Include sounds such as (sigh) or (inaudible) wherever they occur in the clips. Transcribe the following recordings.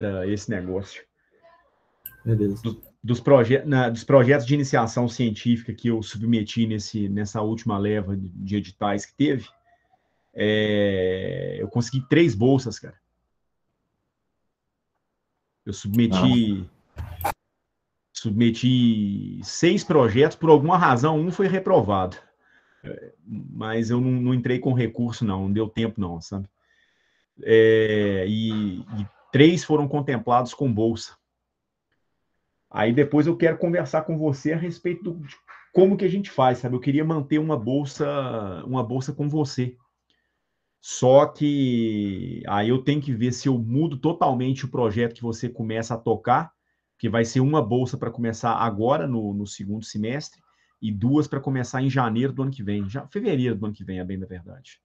Eh, esse negócio. Do, dos, proje na, dos projetos de iniciação científica que eu submeti nesse, nessa última leva de, de editais que teve, é, eu consegui três bolsas, cara. Eu submeti. Não. Submeti seis projetos, por alguma razão, um foi reprovado. É, mas eu não, não entrei com recurso, não, não deu tempo, não, sabe? É, e, e Três foram contemplados com bolsa. Aí depois eu quero conversar com você a respeito do, de como que a gente faz, sabe? Eu queria manter uma bolsa, uma bolsa com você. Só que aí eu tenho que ver se eu mudo totalmente o projeto que você começa a tocar, que vai ser uma bolsa para começar agora no, no, segundo semestre e duas para começar em janeiro do ano que vem, já fevereiro do ano que vem, é bem da verdade.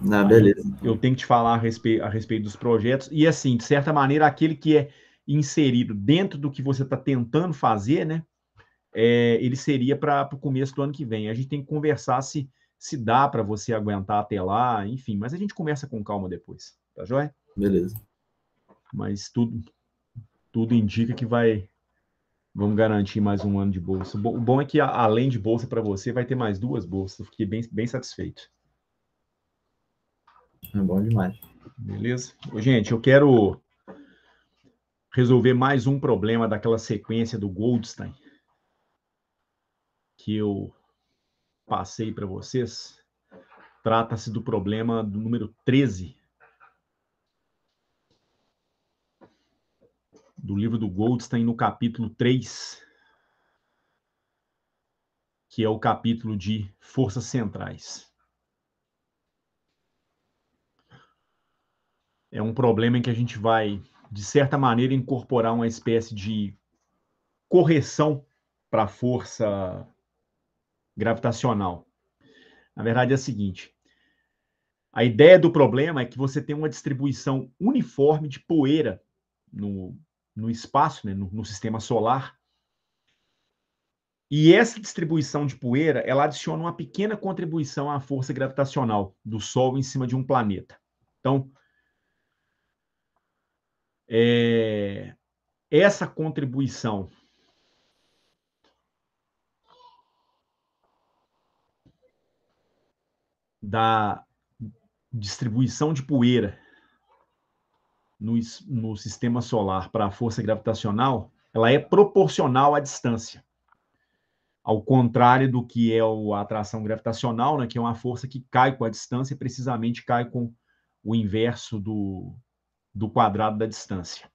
Na beleza. Eu tenho que te falar a respeito, a respeito dos projetos. E assim, de certa maneira, aquele que é inserido dentro do que você está tentando fazer, né? É, ele seria para o começo do ano que vem. A gente tem que conversar se, se dá para você aguentar até lá, enfim. Mas a gente conversa com calma depois, tá joia? Beleza. Mas tudo, tudo indica que vai. Vamos garantir mais um ano de bolsa. O bom é que, além de bolsa para você, vai ter mais duas bolsas. Fiquei bem, bem satisfeito. É bom demais. Beleza? Gente, eu quero resolver mais um problema daquela sequência do Goldstein que eu passei para vocês. Trata-se do problema do número 13 do livro do Goldstein no capítulo 3, que é o capítulo de forças centrais. é um problema em que a gente vai, de certa maneira, incorporar uma espécie de correção para a força gravitacional. Na verdade, é a seguinte: a ideia do problema é que você tem uma distribuição uniforme de poeira no, no espaço, né, no, no sistema solar. E essa distribuição de poeira, ela adiciona uma pequena contribuição à força gravitacional do Sol em cima de um planeta. Então, é, essa contribuição da distribuição de poeira no, no sistema solar para a força gravitacional, ela é proporcional à distância. Ao contrário do que é a atração gravitacional, né, que é uma força que cai com a distância e precisamente cai com o inverso do, do quadrado da distância.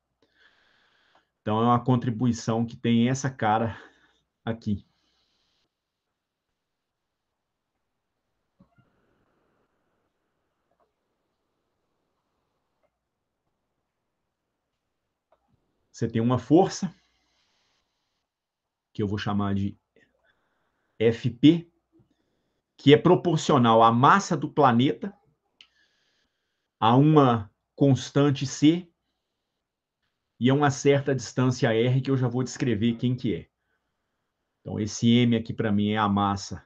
Então, é uma contribuição que tem essa cara aqui. Você tem uma força, que eu vou chamar de FP, que é proporcional à massa do planeta, a uma constante C e a uma certa distância R, que eu já vou descrever quem que é. Então, esse M aqui para mim é a massa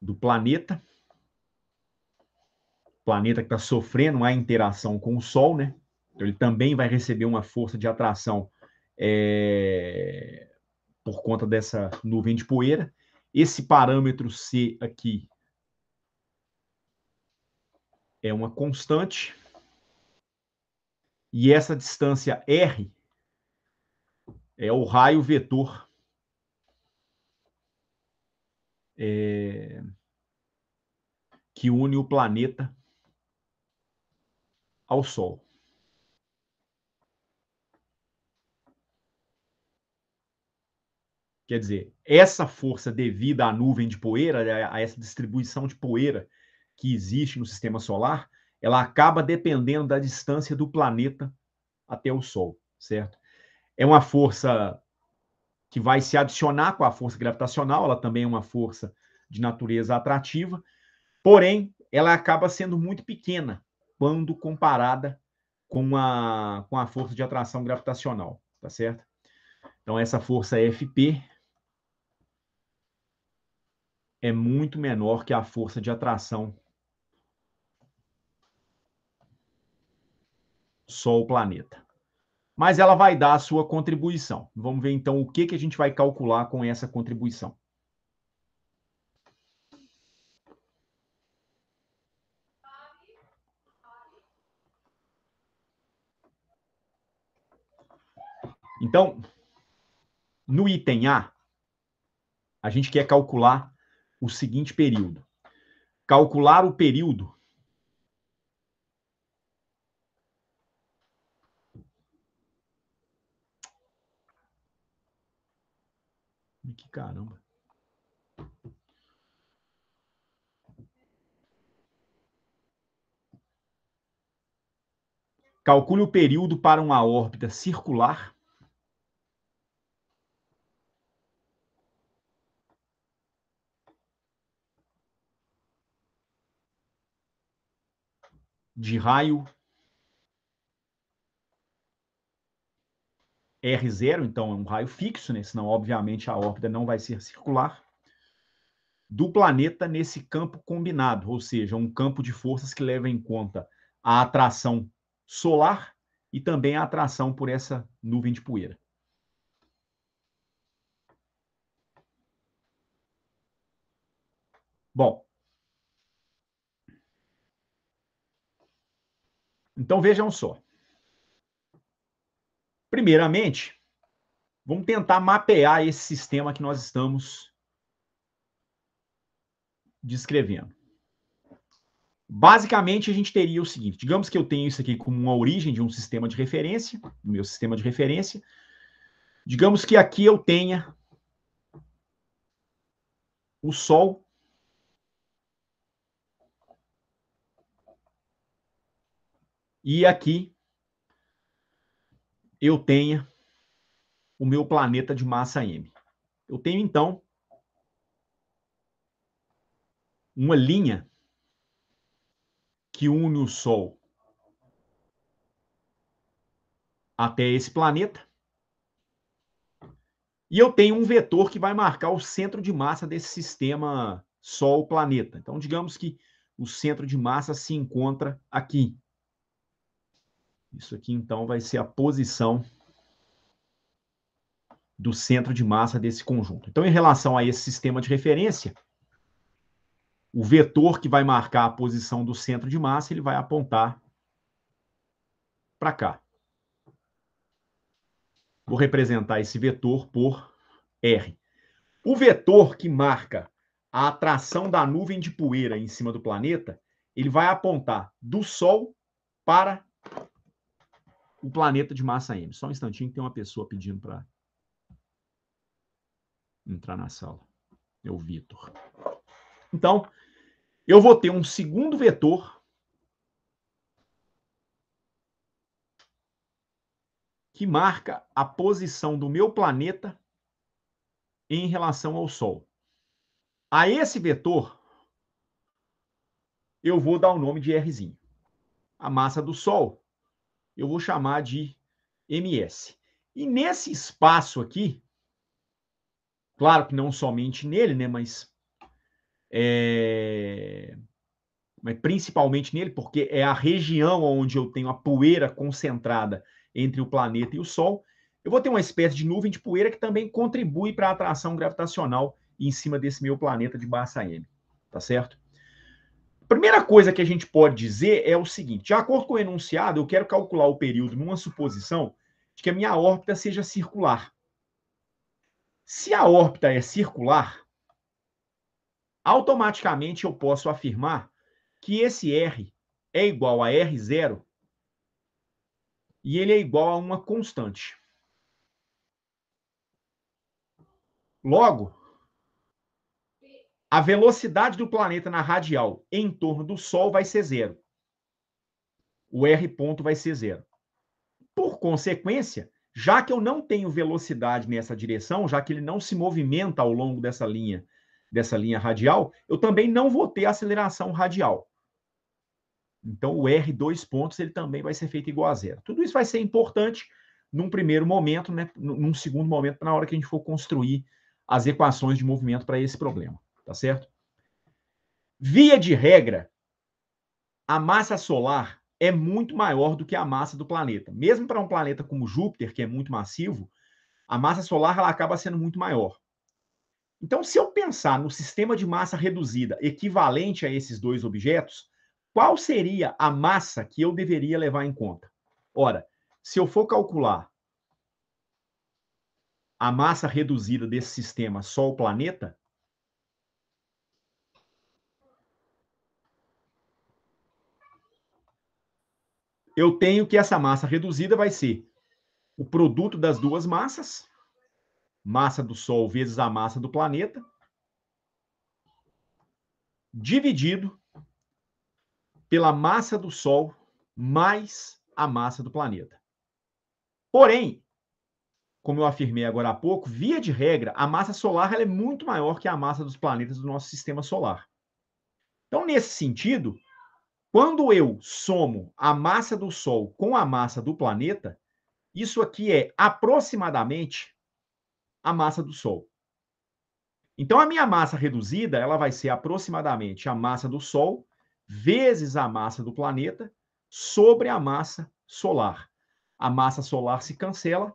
do planeta. O planeta que está sofrendo a interação com o Sol, né? Então, ele também vai receber uma força de atração é... por conta dessa nuvem de poeira. Esse parâmetro C aqui é uma constante. E essa distância R é o raio vetor. É, que une o planeta ao Sol. Quer dizer, essa força devida à nuvem de poeira, a essa distribuição de poeira que existe no sistema solar, ela acaba dependendo da distância do planeta até o Sol, certo? É uma força que vai se adicionar com a força gravitacional, ela também é uma força de natureza atrativa, porém, ela acaba sendo muito pequena quando comparada com a, com a força de atração gravitacional, tá certo? Então, essa força FP é muito menor que a força de atração só o planeta. Mas ela vai dar a sua contribuição. Vamos ver então o que, que a gente vai calcular com essa contribuição. Então, no item A, a gente quer calcular o seguinte período. Calcular o período filme, que caramba. Calcule o período para uma órbita circular. De raio R0, então, é um raio fixo, né? senão, obviamente, a órbita não vai ser circular, do planeta nesse campo combinado, ou seja, um campo de forças que leva em conta a atração solar e também a atração por essa nuvem de poeira. Bom. Então vejam só. Primeiramente, vamos tentar mapear esse sistema que nós estamos descrevendo. Basicamente, a gente teria o seguinte: digamos que eu tenho isso aqui como uma origem de um sistema de referência, do meu sistema de referência. Digamos que aqui eu tenha o Sol. E aqui eu tenha o meu planeta de massa M. Eu tenho, então, uma linha que une o Sol até esse planeta. E eu tenho um vetor que vai marcar o centro de massa desse sistema Sol-planeta. Então, digamos que o centro de massa se encontra aqui. Isso aqui, então, vai ser a posição do centro de massa desse conjunto. Então, em relação a esse sistema de referência, o vetor que vai marcar a posição do centro de massa, ele vai apontar para cá. Vou representar esse vetor por R. O vetor que marca a atração da nuvem de poeira em cima do planeta, ele vai apontar do Sol para o planeta de massa M. Só um instantinho que tem uma pessoa pedindo para entrar na sala. É o Vitor. Então, eu vou ter um segundo vetor que marca a posição do meu planeta em relação ao Sol. A esse vetor, eu vou dar o nome de Rzinho. A massa do Sol eu vou chamar de MS. E nesse espaço aqui, claro que não somente nele, né, mas, é, mas principalmente nele, porque é a região onde eu tenho a poeira concentrada entre o planeta e o Sol, eu vou ter uma espécie de nuvem de poeira que também contribui para a atração gravitacional em cima desse meu planeta de massa M, tá certo? primeira coisa que a gente pode dizer é o seguinte: de acordo com o enunciado, eu quero calcular o período numa suposição de que a minha órbita seja circular. Se a órbita é circular, automaticamente eu posso afirmar que esse R é igual a R0 e ele é igual a uma constante. Logo, a velocidade do planeta na radial em torno do Sol vai ser zero. O R ponto vai ser zero. Por consequência, já que eu não tenho velocidade nessa direção, já que ele não se movimenta ao longo dessa linha, dessa linha radial, eu também não vou ter aceleração radial. Então, o R dois pontos ele também vai ser feito igual a zero. Tudo isso vai ser importante num primeiro momento, né? num segundo momento, na hora que a gente for construir as equações de movimento para esse problema tá certo? Via de regra, a massa solar é muito maior do que a massa do planeta. Mesmo para um planeta como Júpiter, que é muito massivo, a massa solar ela acaba sendo muito maior. Então, se eu pensar no sistema de massa reduzida equivalente a esses dois objetos, qual seria a massa que eu deveria levar em conta? Ora, se eu for calcular a massa reduzida desse sistema, só o planeta, eu tenho que essa massa reduzida vai ser o produto das duas massas, massa do Sol vezes a massa do planeta, dividido pela massa do Sol mais a massa do planeta. Porém, como eu afirmei agora há pouco, via de regra, a massa solar é muito maior que a massa dos planetas do nosso sistema solar. Então, nesse sentido, quando eu somo a massa do Sol com a massa do planeta, isso aqui é aproximadamente a massa do Sol. Então, a minha massa reduzida ela vai ser aproximadamente a massa do Sol vezes a massa do planeta sobre a massa solar. A massa solar se cancela.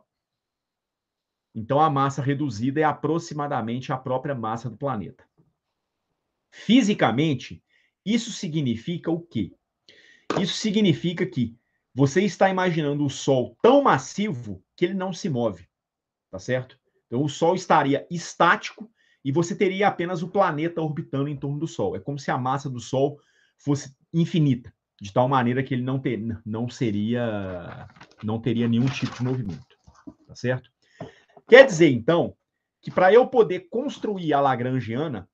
Então, a massa reduzida é aproximadamente a própria massa do planeta. Fisicamente, isso significa o quê? Isso significa que você está imaginando o Sol tão massivo que ele não se move, tá certo? Então o Sol estaria estático e você teria apenas o planeta orbitando em torno do Sol. É como se a massa do Sol fosse infinita, de tal maneira que ele não, ter, não seria, não teria nenhum tipo de movimento, tá certo? Quer dizer então que para eu poder construir a Lagrangiana,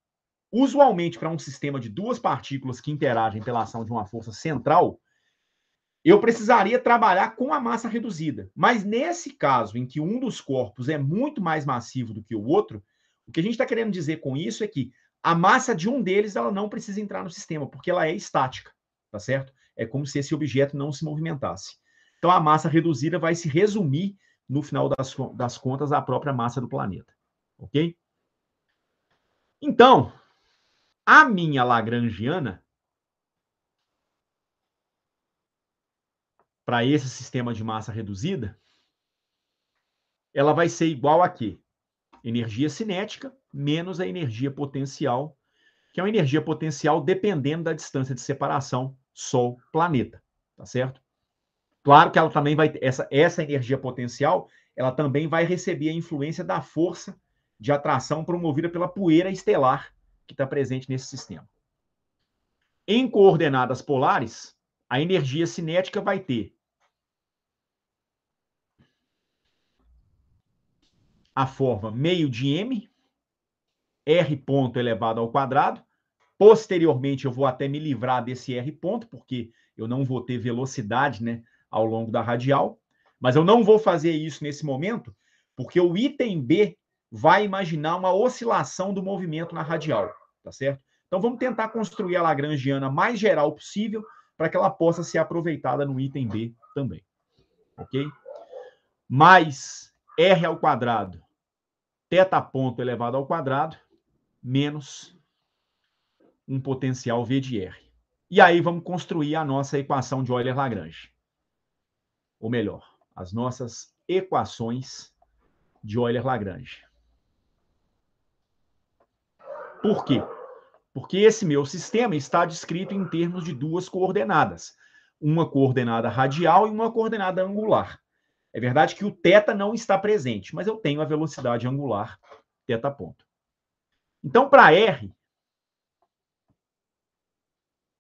Usualmente, para um sistema de duas partículas que interagem pela ação de uma força central, eu precisaria trabalhar com a massa reduzida. Mas nesse caso, em que um dos corpos é muito mais massivo do que o outro, o que a gente está querendo dizer com isso é que a massa de um deles ela não precisa entrar no sistema, porque ela é estática, tá certo? É como se esse objeto não se movimentasse. Então a massa reduzida vai se resumir, no final das, das contas, à própria massa do planeta. Ok? Então, a minha lagrangiana, para esse sistema de massa reduzida, ela vai ser igual a quê? Energia cinética menos a energia potencial, que é uma energia potencial dependendo da distância de separação Sol-planeta, tá certo? Claro que ela também vai essa essa energia potencial, ela também vai receber a influência da força de atração promovida pela poeira estelar que está presente nesse sistema. Em coordenadas polares, a energia cinética vai ter a forma meio de m, r ponto elevado ao quadrado. Posteriormente, eu vou até me livrar desse r ponto, porque eu não vou ter velocidade né, ao longo da radial. Mas eu não vou fazer isso nesse momento, porque o item b vai imaginar uma oscilação do movimento na radial, tá certo? Então vamos tentar construir a Lagrangiana mais geral possível para que ela possa ser aproveitada no item B também. OK? Mais R ao quadrado, teta ponto elevado ao quadrado, menos um potencial V de R. E aí vamos construir a nossa equação de Euler-Lagrange. Ou melhor, as nossas equações de Euler-Lagrange. Por quê? Porque esse meu sistema está descrito em termos de duas coordenadas, uma coordenada radial e uma coordenada angular. É verdade que o θ não está presente, mas eu tenho a velocidade angular θ ponto. Então, para R,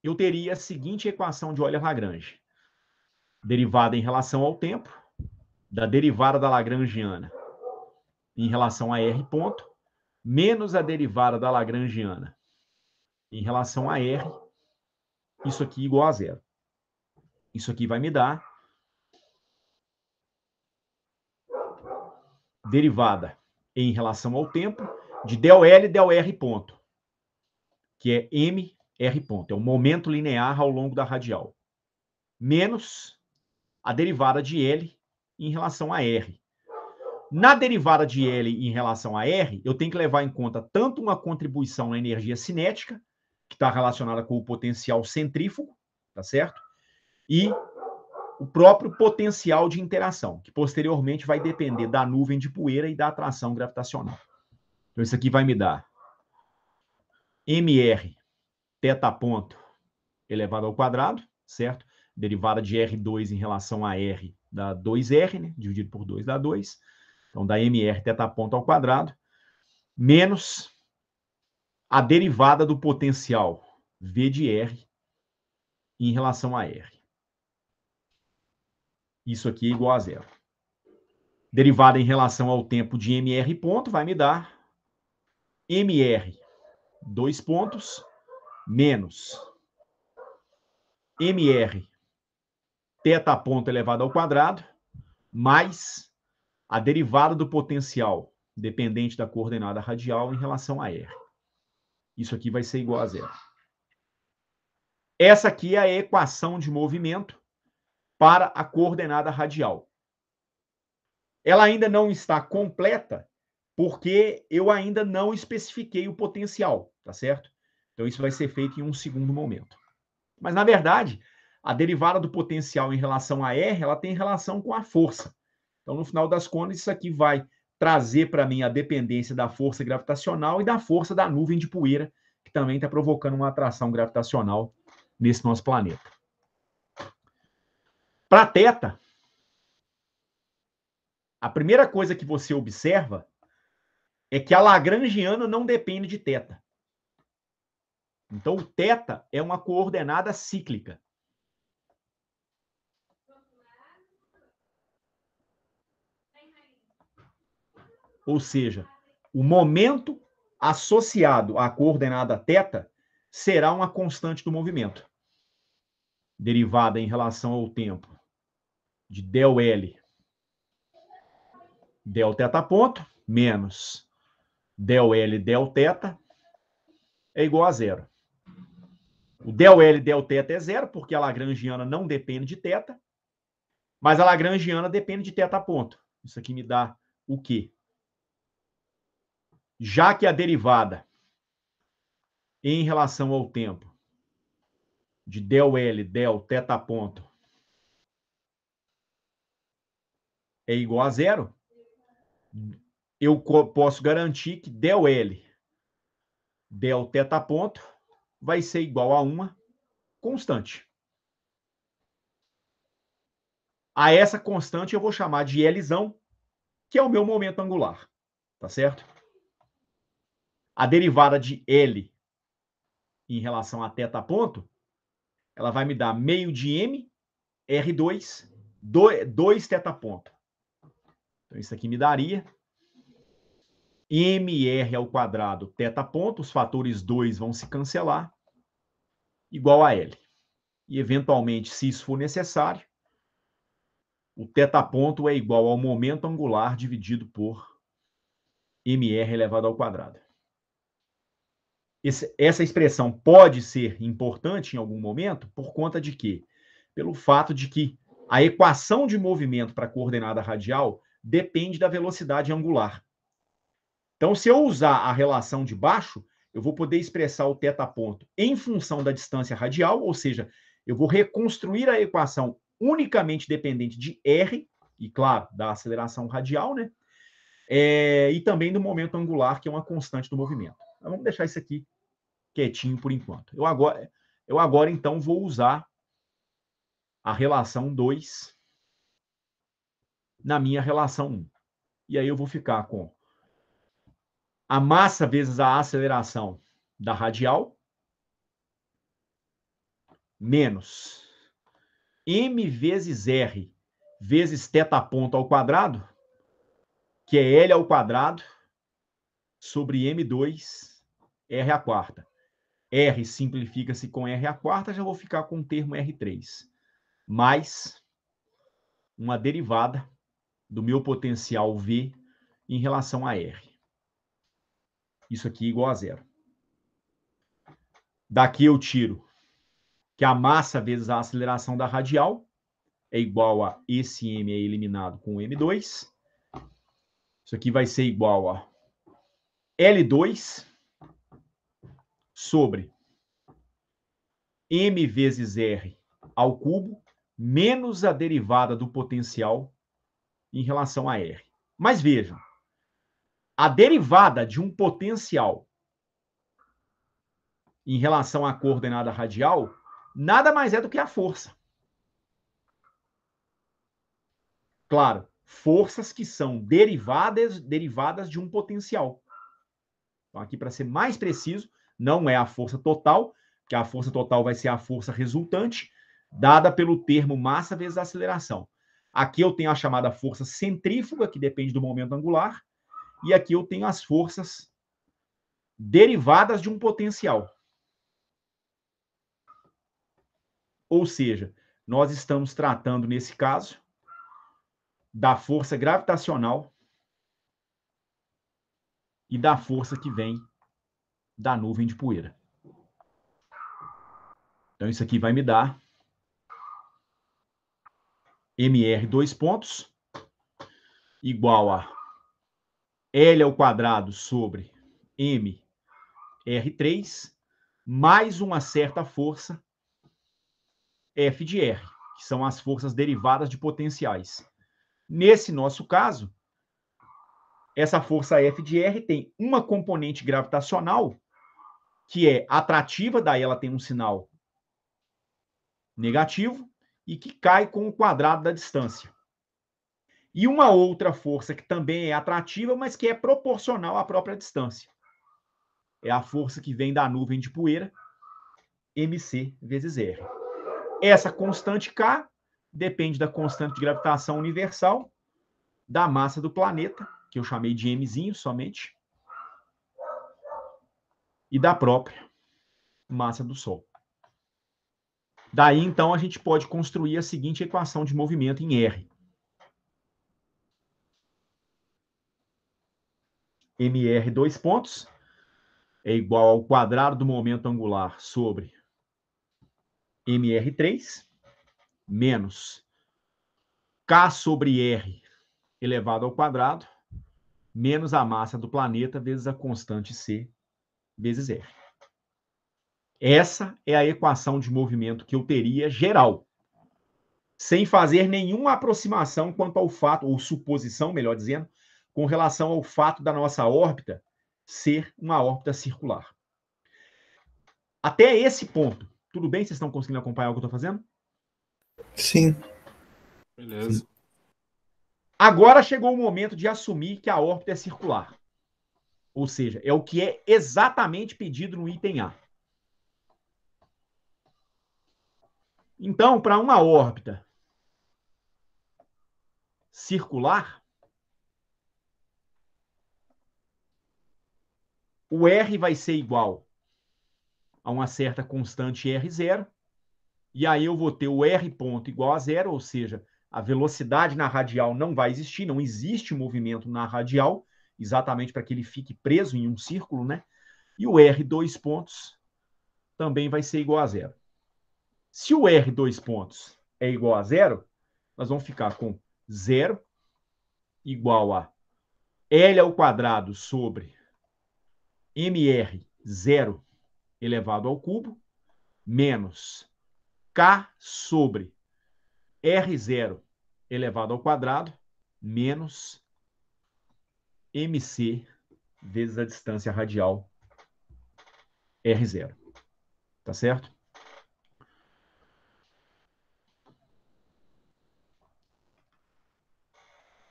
eu teria a seguinte equação de Euler-Lagrange. Derivada em relação ao tempo, da derivada da Lagrangiana em relação a R ponto, menos a derivada da Lagrangiana em relação a R, isso aqui igual a zero. Isso aqui vai me dar derivada em relação ao tempo de del L del R ponto, que é MR ponto, é o momento linear ao longo da radial, menos a derivada de L em relação a R, na derivada de L em relação a R, eu tenho que levar em conta tanto uma contribuição na energia cinética, que está relacionada com o potencial centrífugo, tá certo? E o próprio potencial de interação, que posteriormente vai depender da nuvem de poeira e da atração gravitacional. Então, isso aqui vai me dar mr teta ponto elevado ao quadrado, certo? Derivada de R2 em relação a R dá 2R, né? Dividido por 2 dá 2 então da MR ponto ao quadrado, menos a derivada do potencial V de R em relação a R. Isso aqui é igual a zero. Derivada em relação ao tempo de MR ponto vai me dar MR, dois pontos, menos MR, teta ponto elevado ao quadrado, mais a derivada do potencial dependente da coordenada radial em relação a R. Isso aqui vai ser igual a zero. Essa aqui é a equação de movimento para a coordenada radial. Ela ainda não está completa porque eu ainda não especifiquei o potencial, tá certo? Então isso vai ser feito em um segundo momento. Mas na verdade, a derivada do potencial em relação a R, ela tem relação com a força. Então, no final das contas, isso aqui vai trazer para mim a dependência da força gravitacional e da força da nuvem de poeira, que também está provocando uma atração gravitacional nesse nosso planeta. Para Teta, a primeira coisa que você observa é que a Lagrangiana não depende de teta. Então, o teta é uma coordenada cíclica. Ou seja, o momento associado à coordenada θ será uma constante do movimento. Derivada em relação ao tempo de del L, del ponto, menos del L del é igual a zero. O del L del é zero, porque a Lagrangiana não depende de θ, mas a Lagrangiana depende de θ ponto. Isso aqui me dá o quê? já que a derivada em relação ao tempo de del L, del teta ponto é igual a zero, eu posso garantir que del L, del teta ponto vai ser igual a uma constante. A essa constante eu vou chamar de Lzão, que é o meu momento angular, tá certo? a derivada de L em relação a θ ponto, ela vai me dar meio de M, R2, 2 θ ponto. Então, isso aqui me daria mr ao quadrado θ ponto, os fatores 2 vão se cancelar, igual a L. E, eventualmente, se isso for necessário, o θ ponto é igual ao momento angular dividido por mr elevado ao quadrado esse, essa expressão pode ser importante em algum momento por conta de quê? Pelo fato de que a equação de movimento para a coordenada radial depende da velocidade angular. Então, se eu usar a relação de baixo, eu vou poder expressar o teta ponto em função da distância radial, ou seja, eu vou reconstruir a equação unicamente dependente de r, e claro, da aceleração radial, né? É, e também do momento angular, que é uma constante do movimento. Então, vamos deixar isso aqui quietinho por enquanto. Eu agora, eu agora então vou usar a relação 2 na minha relação 1. Um. E aí eu vou ficar com a massa vezes a aceleração da radial menos m vezes r vezes teta ponto ao quadrado, que é L ao quadrado sobre m2 r à quarta. R simplifica-se com R a quarta, já vou ficar com o termo R3. Mais uma derivada do meu potencial V em relação a R. Isso aqui é igual a zero. Daqui eu tiro que a massa vezes a aceleração da radial é igual a esse M é eliminado com M2. Isso aqui vai ser igual a L2 sobre m vezes r ao cubo menos a derivada do potencial em relação a r. Mas vejam, a derivada de um potencial em relação à coordenada radial nada mais é do que a força. Claro, forças que são derivadas derivadas de um potencial. Então, aqui para ser mais preciso, não é a força total, que a força total vai ser a força resultante, dada pelo termo massa vezes aceleração. Aqui eu tenho a chamada força centrífuga, que depende do momento angular, e aqui eu tenho as forças derivadas de um potencial. Ou seja, nós estamos tratando, nesse caso, da força gravitacional e da força que vem da nuvem de poeira. Então, isso aqui vai me dar MR dois pontos igual a L ao quadrado sobre MR3 mais uma certa força F de R, que são as forças derivadas de potenciais. Nesse nosso caso, essa força F de R tem uma componente gravitacional que é atrativa, daí ela tem um sinal negativo, e que cai com o quadrado da distância. E uma outra força que também é atrativa, mas que é proporcional à própria distância. É a força que vem da nuvem de poeira, mc vezes r. Essa constante K depende da constante de gravitação universal, da massa do planeta, que eu chamei de mzinho somente, e da própria massa do Sol. Daí, então, a gente pode construir a seguinte equação de movimento em R. MR dois pontos é igual ao quadrado do momento angular sobre MR3 menos K sobre R elevado ao quadrado menos a massa do planeta vezes a constante C vezes R. Essa é a equação de movimento que eu teria geral, sem fazer nenhuma aproximação quanto ao fato, ou suposição, melhor dizendo, com relação ao fato da nossa órbita ser uma órbita circular. Até esse ponto, tudo bem? Vocês estão conseguindo acompanhar o que eu estou fazendo? Sim. Beleza. Agora chegou o momento de assumir que a órbita é circular. Ou seja, é o que é exatamente pedido no item A. Então, para uma órbita circular, o R vai ser igual a uma certa constante R0, e aí eu vou ter o R ponto igual a zero, ou seja, a velocidade na radial não vai existir, não existe movimento na radial, exatamente para que ele fique preso em um círculo, né? E o R dois pontos também vai ser igual a zero. Se o R dois pontos é igual a zero, nós vamos ficar com zero igual a L ao quadrado sobre MR zero elevado ao cubo menos K sobre R zero elevado ao quadrado menos mc vezes a distância radial R0. Tá certo?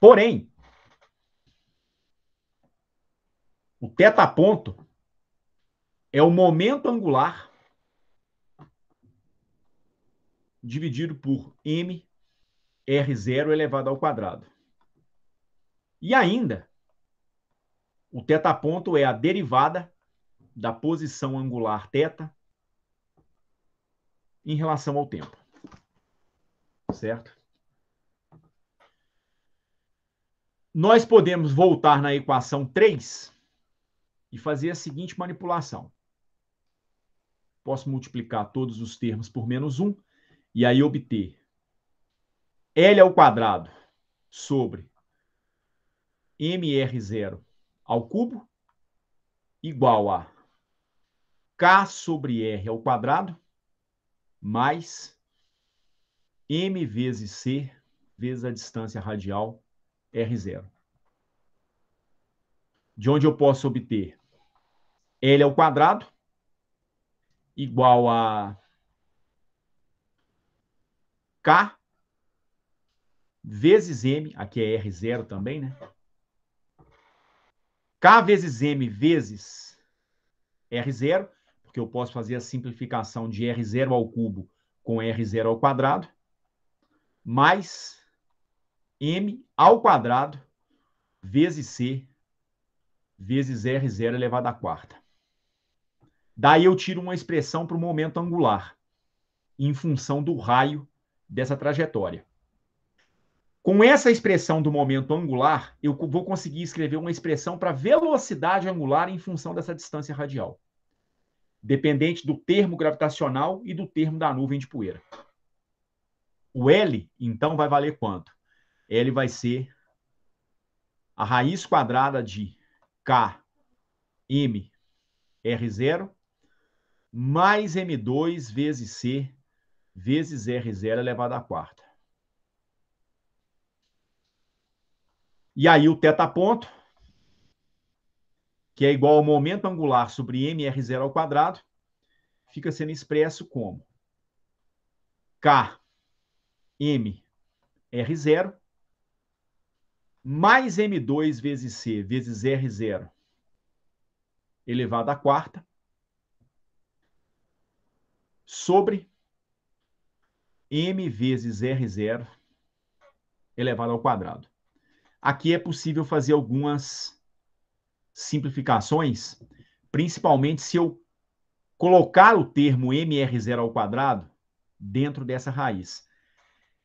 Porém, o teta ponto é o momento angular dividido por m r0 elevado ao quadrado. E ainda o ponto é a derivada da posição angular θ em relação ao tempo. Certo? Nós podemos voltar na equação 3 e fazer a seguinte manipulação. Posso multiplicar todos os termos por menos 1 e aí obter L ao quadrado sobre MR0 ao cubo igual a k sobre r ao quadrado mais m vezes c vezes a distância radial r0. De onde eu posso obter L ao quadrado igual a K vezes M, aqui é R0 também, né? K vezes M vezes R0, porque eu posso fazer a simplificação de R0 ao cubo com R0 ao quadrado, mais M ao quadrado vezes C vezes R0 elevado à quarta. Daí eu tiro uma expressão para o momento angular, em função do raio dessa trajetória. Com essa expressão do momento angular, eu vou conseguir escrever uma expressão para velocidade angular em função dessa distância radial, dependente do termo gravitacional e do termo da nuvem de poeira. O L, então, vai valer quanto? L vai ser a raiz quadrada de K M R0 mais M2 vezes C vezes R0 elevado à quarta. E aí o teta ponto, que é igual ao momento angular sobre mr0 ao quadrado, fica sendo expresso como k m r0 mais m2 vezes c vezes r0 elevado à quarta sobre m vezes r0 elevado ao quadrado. Aqui é possível fazer algumas simplificações, principalmente se eu colocar o termo MR0 ao quadrado dentro dessa raiz.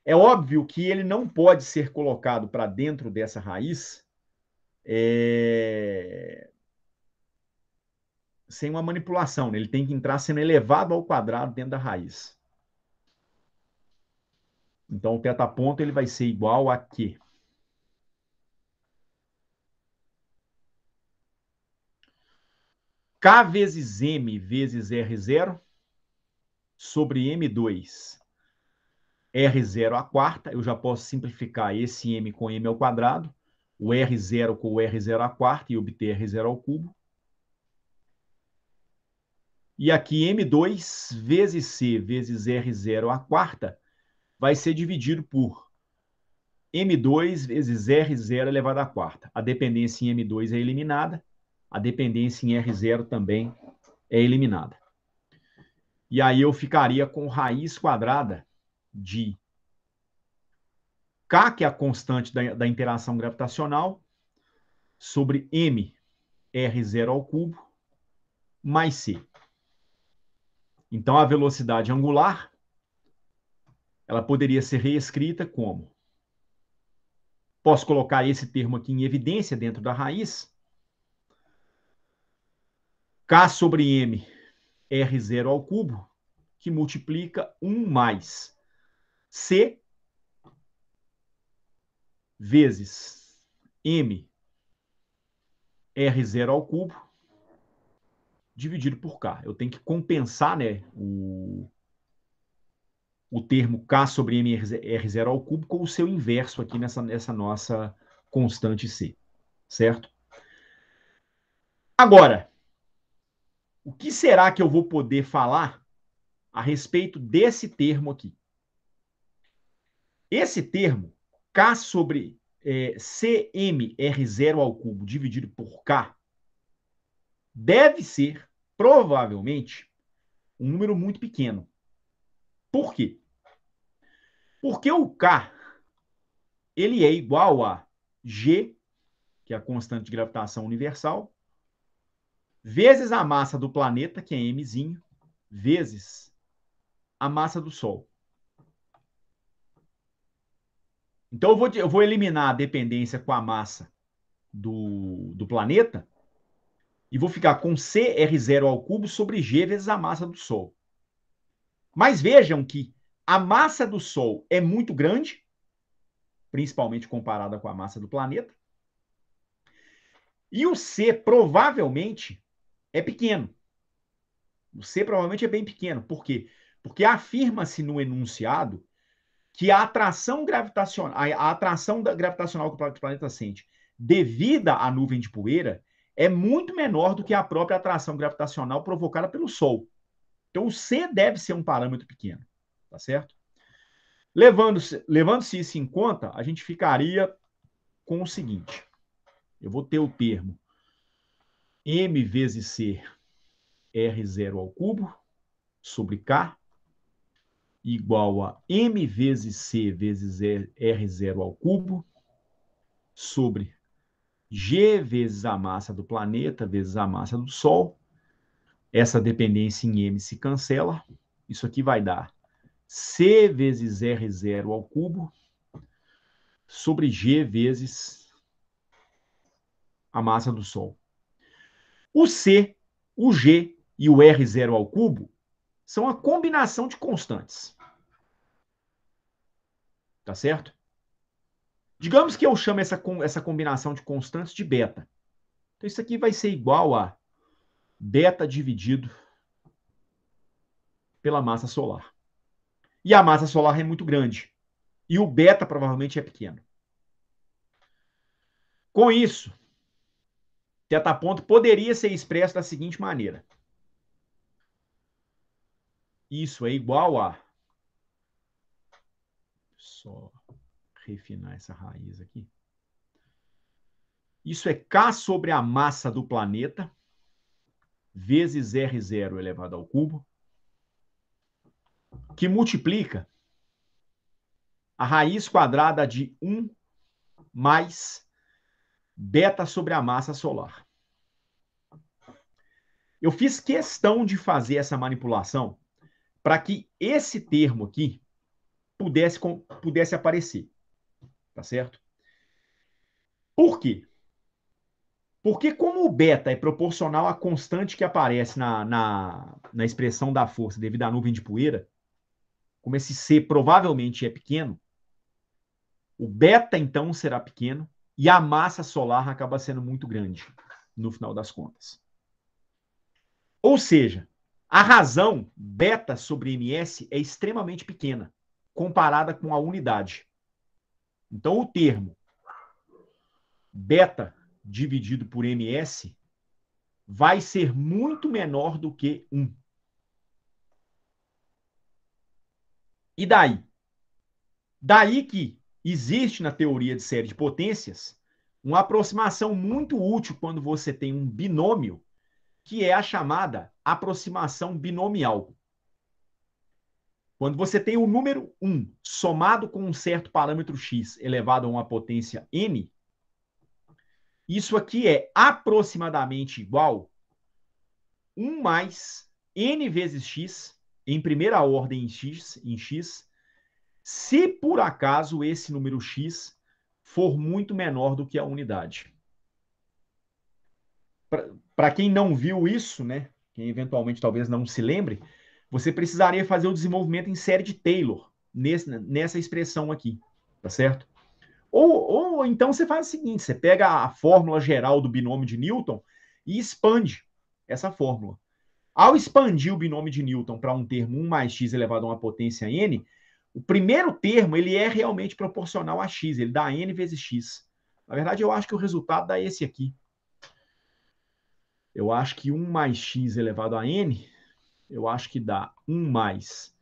É óbvio que ele não pode ser colocado para dentro dessa raiz é... sem uma manipulação. Né? Ele tem que entrar sendo elevado ao quadrado dentro da raiz. Então, o teta ponto ele vai ser igual a quê? K vezes M vezes R0 sobre M2. R0 à quarta, eu já posso simplificar esse M com M ao quadrado, o R0 com o R0 à quarta e obter R0 ao cubo. E aqui M2 vezes C vezes R0 à quarta vai ser dividido por M2 vezes R0 elevado à quarta. A dependência em M2 é eliminada a dependência em R0 também é eliminada. E aí eu ficaria com raiz quadrada de K, que é a constante da, da interação gravitacional, sobre M, R0 ao cubo, mais C. Então, a velocidade angular, ela poderia ser reescrita como... Posso colocar esse termo aqui em evidência dentro da raiz, K sobre M, R0 ao cubo, que multiplica 1 mais C vezes M, R0 ao cubo, dividido por K. Eu tenho que compensar né, o, o termo K sobre m r 0 ao cubo com o seu inverso aqui nessa, nessa nossa constante C, certo? Agora, o que será que eu vou poder falar a respeito desse termo aqui? Esse termo, K sobre é, CMR0 ao cubo dividido por K, deve ser, provavelmente, um número muito pequeno. Por quê? Porque o K ele é igual a G, que é a constante de gravitação universal, vezes a massa do planeta, que é mzinho, vezes a massa do Sol. Então eu vou, eu vou eliminar a dependência com a massa do, do planeta e vou ficar com CR0 ao cubo sobre G vezes a massa do Sol. Mas vejam que a massa do Sol é muito grande, principalmente comparada com a massa do planeta. E o C provavelmente é pequeno. O C provavelmente é bem pequeno. Por quê? Porque afirma-se no enunciado que a atração gravitacional, a atração gravitacional que o planeta sente devida à nuvem de poeira é muito menor do que a própria atração gravitacional provocada pelo Sol. Então o C deve ser um parâmetro pequeno, tá certo? Levando-se levando isso em conta, a gente ficaria com o seguinte: eu vou ter o termo m vezes c r zero ao cubo sobre k igual a m vezes c vezes r zero ao cubo sobre g vezes a massa do planeta vezes a massa do Sol. Essa dependência em m se cancela. Isso aqui vai dar c vezes r zero ao cubo sobre g vezes a massa do Sol. O C, o G e o R0 ao cubo são a combinação de constantes. Tá certo? Digamos que eu chamo essa, essa combinação de constantes de beta. Então, isso aqui vai ser igual a beta dividido pela massa solar. E a massa solar é muito grande. E o beta provavelmente é pequeno. Com isso, Teta ponto poderia ser expresso da seguinte maneira. Isso é igual a. Só refinar essa raiz aqui. Isso é K sobre a massa do planeta, vezes R0 elevado ao cubo, que multiplica a raiz quadrada de 1 mais beta sobre a massa solar. Eu fiz questão de fazer essa manipulação para que esse termo aqui pudesse, pudesse aparecer. Tá certo? Por quê? Porque como o beta é proporcional à constante que aparece na, na, na expressão da força devido à nuvem de poeira, como esse C provavelmente é pequeno, o beta então será pequeno e a massa solar acaba sendo muito grande, no final das contas. Ou seja, a razão beta sobre ms é extremamente pequena, comparada com a unidade. Então, o termo beta dividido por ms vai ser muito menor do que 1. E daí? Daí que existe na teoria de série de potências uma aproximação muito útil quando você tem um binômio, que é a chamada aproximação binomial. Quando você tem o número 1 somado com um certo parâmetro x elevado a uma potência n, isso aqui é aproximadamente igual 1 mais n vezes x, em primeira ordem em x, em x se por acaso esse número X for muito menor do que a unidade. Para quem não viu isso, né, quem eventualmente talvez não se lembre, você precisaria fazer o desenvolvimento em série de Taylor, nesse, nessa expressão aqui, tá certo? Ou, ou então você faz o seguinte: você pega a fórmula geral do binômio de Newton e expande essa fórmula. Ao expandir o binômio de Newton para um termo 1 mais x elevado a uma potência n, o primeiro termo ele é realmente proporcional a x, ele dá n vezes x. Na verdade, eu acho que o resultado dá esse aqui. Eu acho que 1 mais x elevado a n, eu acho que dá 1 mais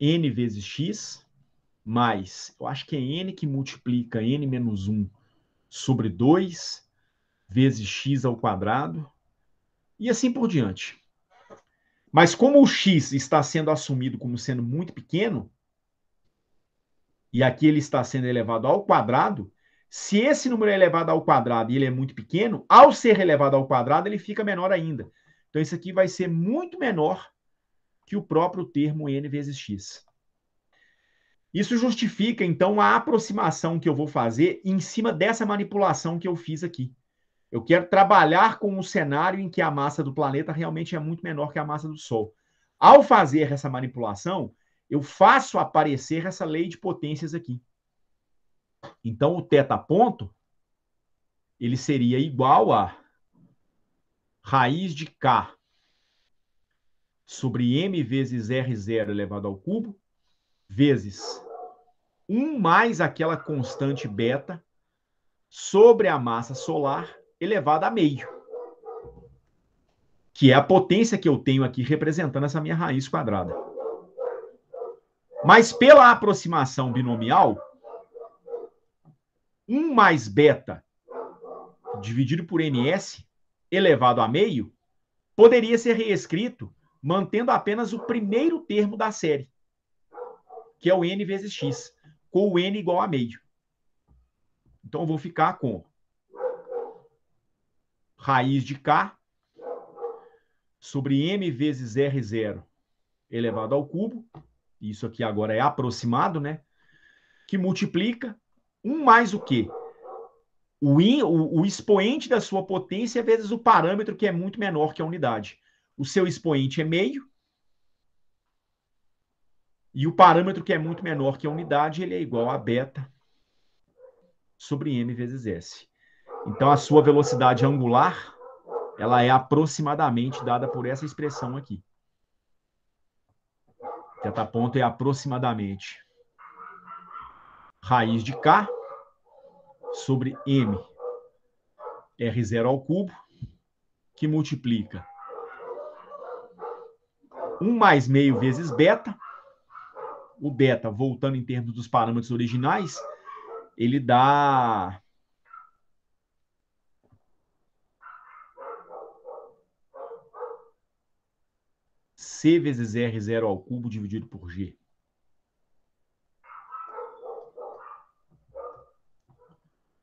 n vezes x, mais, eu acho que é n que multiplica n menos 1 sobre 2 vezes x ao quadrado, e assim por diante. Mas como o x está sendo assumido como sendo muito pequeno, e aqui ele está sendo elevado ao quadrado, se esse número é elevado ao quadrado e ele é muito pequeno, ao ser elevado ao quadrado, ele fica menor ainda. Então, isso aqui vai ser muito menor que o próprio termo n vezes x. Isso justifica, então, a aproximação que eu vou fazer em cima dessa manipulação que eu fiz aqui. Eu quero trabalhar com um cenário em que a massa do planeta realmente é muito menor que a massa do Sol. Ao fazer essa manipulação, eu faço aparecer essa lei de potências aqui. Então, o teta ponto, ele seria igual a raiz de K sobre m vezes R0 elevado ao cubo, vezes 1 mais aquela constante beta sobre a massa solar elevada a meio, que é a potência que eu tenho aqui representando essa minha raiz quadrada. Mas pela aproximação binomial, 1 mais beta dividido por ms elevado a meio poderia ser reescrito mantendo apenas o primeiro termo da série, que é o n vezes x, com o n igual a meio. Então eu vou ficar com raiz de k sobre m vezes r0 elevado ao cubo isso aqui agora é aproximado, né? Que multiplica um mais o quê? O, in, o, o expoente da sua potência vezes o parâmetro que é muito menor que a unidade. O seu expoente é meio, e o parâmetro que é muito menor que a unidade, ele é igual a beta sobre m vezes s. Então, a sua velocidade angular, ela é aproximadamente dada por essa expressão aqui. Teta ponta é aproximadamente raiz de K sobre M r zero ao cubo, que multiplica 1 mais meio vezes beta. O beta, voltando em termos dos parâmetros originais, ele dá C vezes R zero ao cubo dividido por G.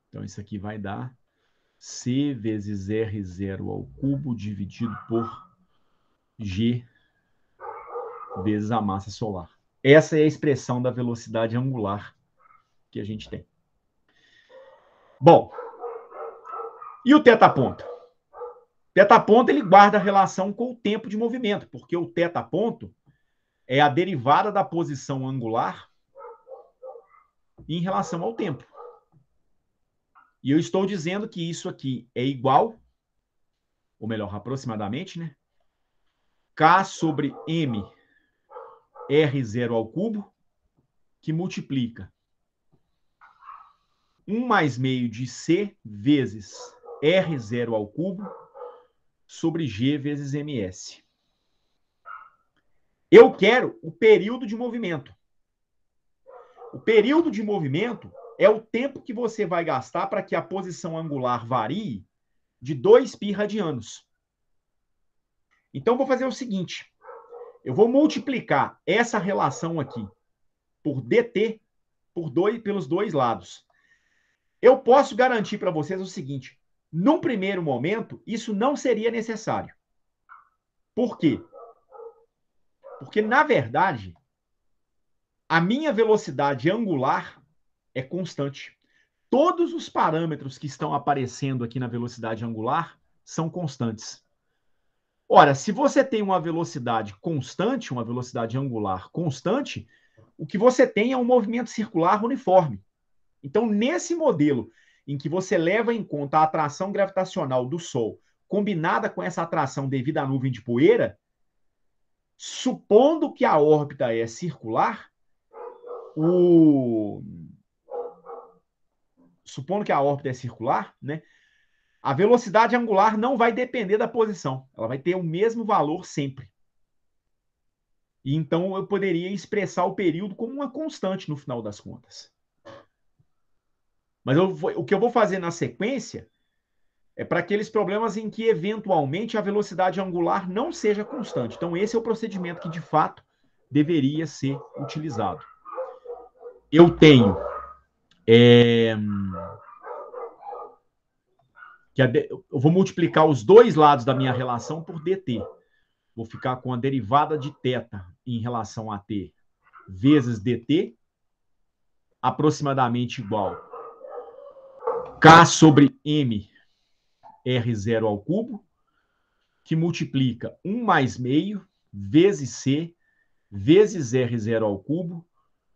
Então, isso aqui vai dar C vezes R zero ao cubo dividido por G vezes a massa solar. Essa é a expressão da velocidade angular que a gente tem. Bom, e o teta ponto? Teta-ponto ele guarda relação com o tempo de movimento, porque o teta-ponto é a derivada da posição angular em relação ao tempo. E eu estou dizendo que isso aqui é igual, ou melhor, aproximadamente, né? K sobre M r zero ao cubo, que multiplica 1 mais meio de C vezes r zero ao cubo sobre G vezes ms. Eu quero o período de movimento. O período de movimento é o tempo que você vai gastar para que a posição angular varie de 2 pi radianos. Então, vou fazer o seguinte. Eu vou multiplicar essa relação aqui por dt por dois, pelos dois lados. Eu posso garantir para vocês o seguinte. Num primeiro momento, isso não seria necessário. Por quê? Porque, na verdade, a minha velocidade angular é constante. Todos os parâmetros que estão aparecendo aqui na velocidade angular são constantes. Ora, se você tem uma velocidade constante, uma velocidade angular constante, o que você tem é um movimento circular uniforme. Então, nesse modelo em que você leva em conta a atração gravitacional do Sol combinada com essa atração devida à nuvem de poeira, supondo que a órbita é circular, o... supondo que a órbita é circular, né? A velocidade angular não vai depender da posição, ela vai ter o mesmo valor sempre. E então eu poderia expressar o período como uma constante no final das contas. Mas eu o que eu vou fazer na sequência é para aqueles problemas em que, eventualmente, a velocidade angular não seja constante. Então, esse é o procedimento que, de fato, deveria ser utilizado. Eu tenho é, que eu vou multiplicar os dois lados da minha relação por dt. Vou ficar com a derivada de θ em relação a t vezes dt, aproximadamente igual K sobre M, R0 ao cubo, que multiplica 1 mais meio vezes C vezes R0 ao cubo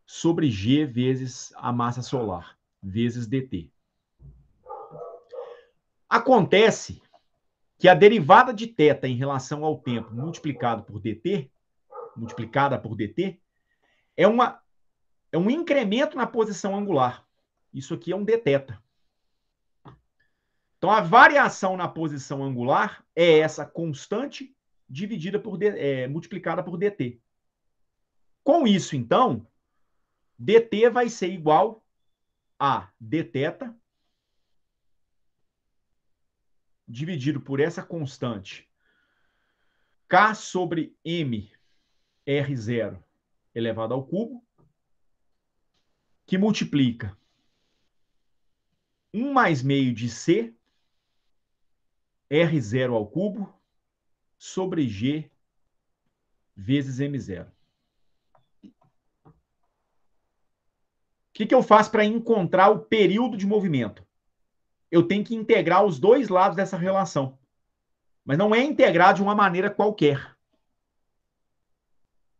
sobre G vezes a massa solar, vezes dt. Acontece que a derivada de θ em relação ao tempo multiplicado por dt, multiplicada por dt, é, uma, é um incremento na posição angular. Isso aqui é um dθ. Então, a variação na posição angular é essa constante dividida por d, é, multiplicada por dt. Com isso, então, dt vai ser igual a dθ dividido por essa constante k sobre m r0 elevado ao cubo, que multiplica 1 mais meio de c R0 ao cubo sobre G vezes M0. O que, que eu faço para encontrar o período de movimento? Eu tenho que integrar os dois lados dessa relação. Mas não é integrar de uma maneira qualquer.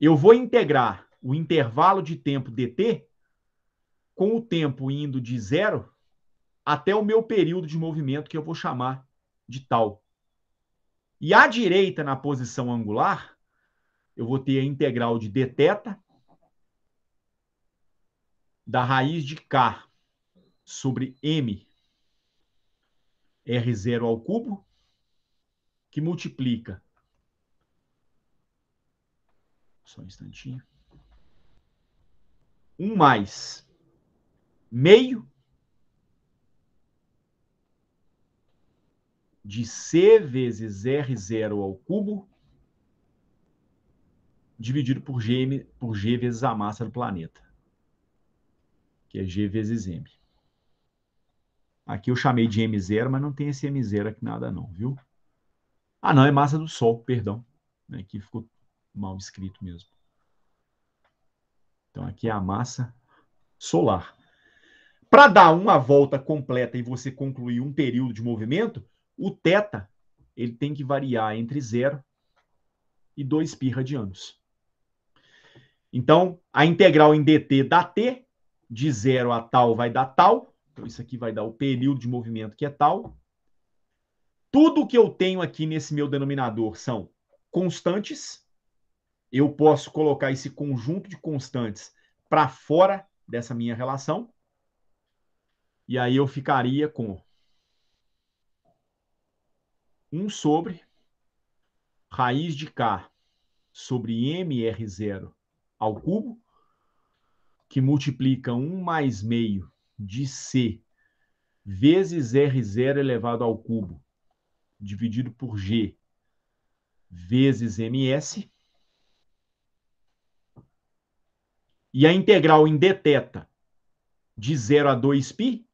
Eu vou integrar o intervalo de tempo dt com o tempo indo de zero até o meu período de movimento, que eu vou chamar de tal. E à direita, na posição angular, eu vou ter a integral de dθ da raiz de k sobre m r0 ao cubo que multiplica só um instantinho 1 mais meio de C vezes R0 ao cubo, dividido por G, por G vezes a massa do planeta, que é G vezes M. Aqui eu chamei de M0, mas não tem esse M0 aqui nada não, viu? Ah, não, é massa do Sol, perdão. Aqui né, ficou mal escrito mesmo. Então aqui é a massa solar. Para dar uma volta completa e você concluir um período de movimento, o θ ele tem que variar entre 0 e 2 π radianos. Então, a integral em dt da t, de zero a tal vai dar tal. Então, isso aqui vai dar o período de movimento que é tal. Tudo que eu tenho aqui nesse meu denominador são constantes. Eu posso colocar esse conjunto de constantes para fora dessa minha relação. E aí eu ficaria com 1 sobre raiz de K sobre MR0 ao cubo, que multiplica 1 mais meio de C vezes R0 elevado ao cubo, dividido por G, vezes ms. E a integral em dθ de 0 a 2π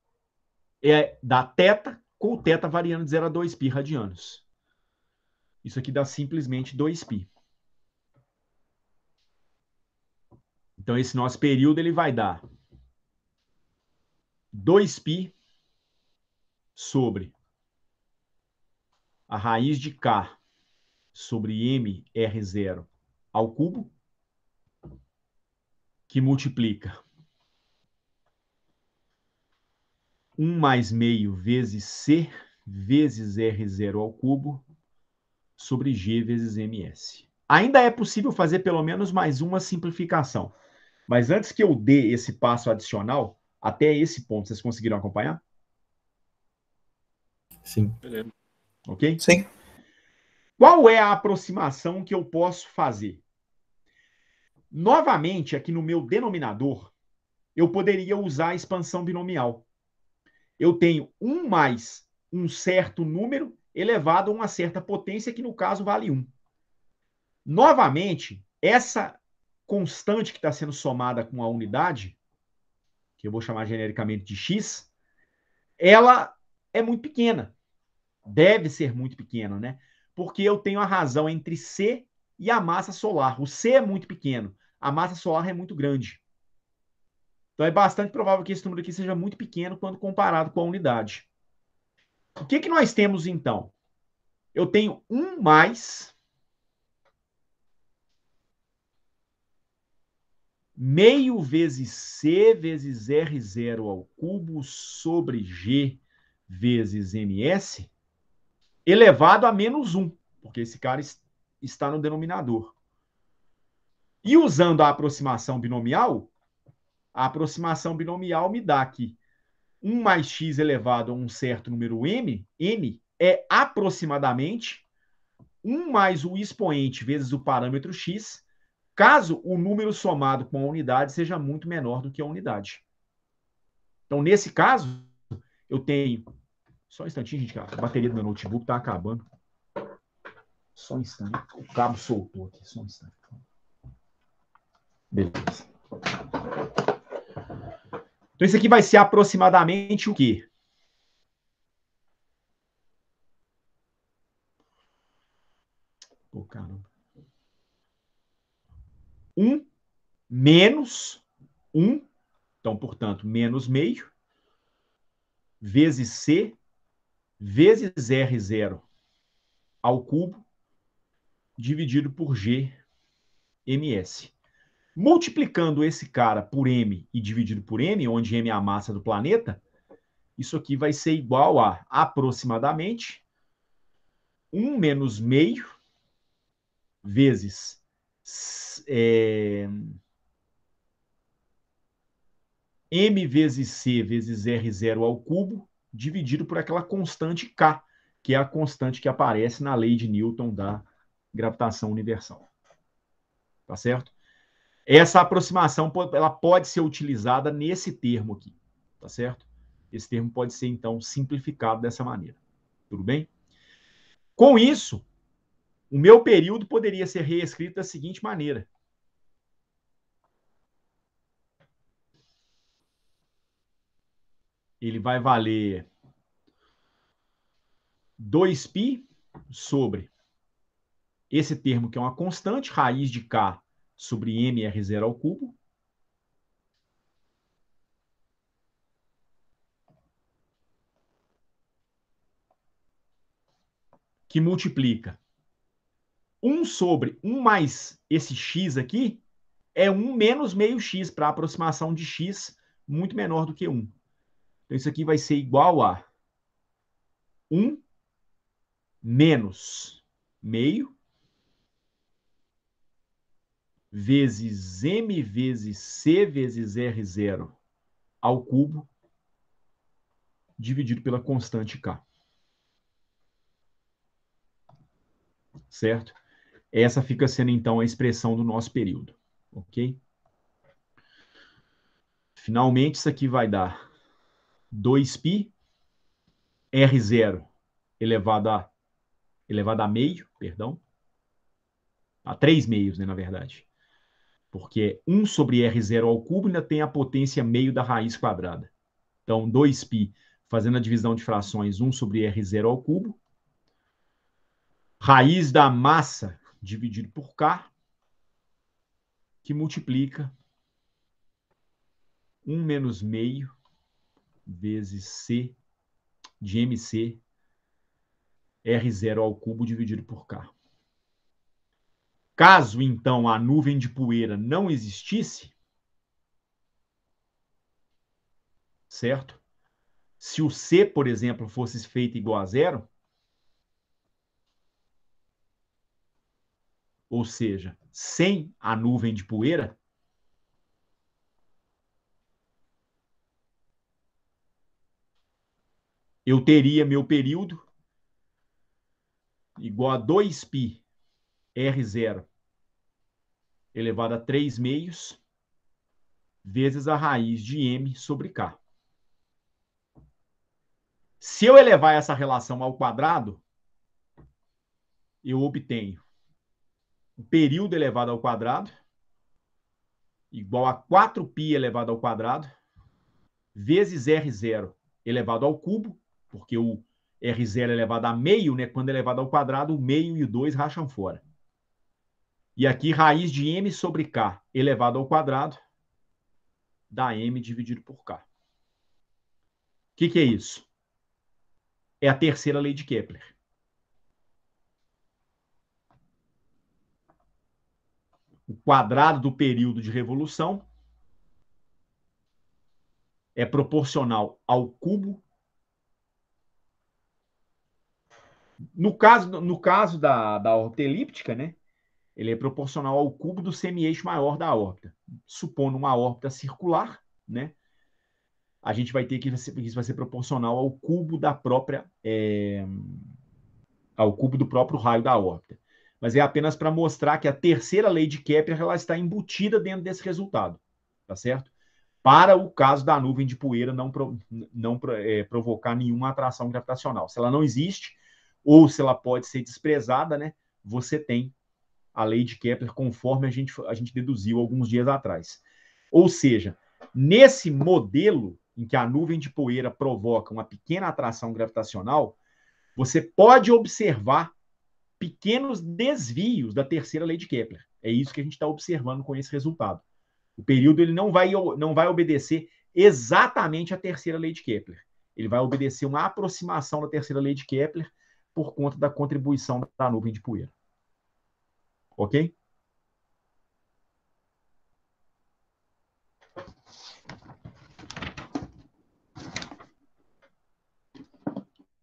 é da θ com o teta variando de 0 a 2 pi radianos. Isso aqui dá simplesmente 2 pi. Então, esse nosso período ele vai dar 2 pi sobre a raiz de k sobre mr0 ao cubo, que multiplica 1 mais meio vezes C vezes R0 ao cubo sobre G vezes MS. Ainda é possível fazer pelo menos mais uma simplificação. Mas antes que eu dê esse passo adicional, até esse ponto, vocês conseguiram acompanhar? Sim. Beleza. Ok? Sim. Qual é a aproximação que eu posso fazer? Novamente, aqui no meu denominador, eu poderia usar a expansão binomial eu tenho 1 mais um certo número elevado a uma certa potência, que no caso vale 1. Novamente, essa constante que está sendo somada com a unidade, que eu vou chamar genericamente de x, ela é muito pequena. Deve ser muito pequena, né? Porque eu tenho a razão entre C e a massa solar. O C é muito pequeno, a massa solar é muito grande. Então é bastante provável que esse número aqui seja muito pequeno quando comparado com a unidade. O que, que nós temos então? Eu tenho 1 mais meio vezes C vezes R0 ao cubo sobre G vezes MS elevado a menos 1, porque esse cara está no denominador. E usando a aproximação binomial, a aproximação binomial me dá que 1 mais x elevado a um certo número m, n, é aproximadamente 1 mais o expoente vezes o parâmetro x, caso o número somado com a unidade seja muito menor do que a unidade. Então, nesse caso, eu tenho. Só um instantinho, gente, a bateria do meu notebook está acabando. Só um instante. O cabo soltou aqui, só um instante. Beleza. Então, isso aqui vai ser aproximadamente o quê? Pô, caramba. 1 menos 1, então, portanto, menos meio, vezes C, vezes R0 ao cubo, dividido por G ms. Multiplicando esse cara por M e dividido por M, onde M é a massa do planeta, isso aqui vai ser igual a aproximadamente 1 menos meio vezes é, m vezes c vezes r zero ao cubo dividido por aquela constante k, que é a constante que aparece na lei de Newton da gravitação universal. Tá certo? Essa aproximação ela pode ser utilizada nesse termo aqui, tá certo? Esse termo pode ser, então, simplificado dessa maneira. Tudo bem? Com isso, o meu período poderia ser reescrito da seguinte maneira. Ele vai valer 2π sobre esse termo que é uma constante, raiz de k sobre mr zero ao cubo. Que multiplica 1 sobre 1 mais esse x aqui é 1 menos meio x para a aproximação de x muito menor do que 1. Então, isso aqui vai ser igual a 1 menos meio vezes m vezes c vezes r0 ao cubo dividido pela constante k. Certo? Essa fica sendo então a expressão do nosso período, OK? Finalmente isso aqui vai dar 2π r0 elevado a elevado a meio, perdão, a três meios, né, na verdade porque é 1 sobre R0 ao cubo ainda tem a potência meio da raiz quadrada. Então, 2π, fazendo a divisão de frações, 1 sobre R0 ao cubo. Raiz da massa dividido por K, que multiplica 1 menos meio vezes C de MC R0 ao cubo dividido por K. Caso então a nuvem de poeira não existisse, certo? Se o C, por exemplo, fosse feito igual a zero, ou seja, sem a nuvem de poeira, eu teria meu período igual a 2π R0 elevado a 3 meios vezes a raiz de m sobre k. Se eu elevar essa relação ao quadrado, eu obtenho o período elevado ao quadrado igual a 4π elevado ao quadrado vezes r0 elevado ao cubo, porque o r0 elevado a meio, né? Quando elevado ao quadrado, o meio e o 2 racham fora. E aqui, raiz de m sobre k elevado ao quadrado dá m dividido por k. O que, que é isso? É a terceira lei de Kepler. O quadrado do período de revolução é proporcional ao cubo. No caso, no caso da, da órbita elíptica, né? ele é proporcional ao cubo do semieixo maior da órbita. Supondo uma órbita circular, né? A gente vai ter que isso vai ser proporcional ao cubo da própria é, ao cubo do próprio raio da órbita. Mas é apenas para mostrar que a terceira lei de Kepler ela está embutida dentro desse resultado, tá certo? Para o caso da nuvem de poeira não, não é, provocar nenhuma atração gravitacional. Se ela não existe, ou se ela pode ser desprezada, né? Você tem a lei de Kepler, conforme a gente, a gente deduziu alguns dias atrás. Ou seja, nesse modelo em que a nuvem de poeira provoca uma pequena atração gravitacional, você pode observar pequenos desvios da terceira lei de Kepler. É isso que a gente está observando com esse resultado. O período ele não vai, não vai obedecer exatamente à terceira lei de Kepler. Ele vai obedecer uma aproximação da terceira lei de Kepler por conta da contribuição da nuvem de poeira. Ok?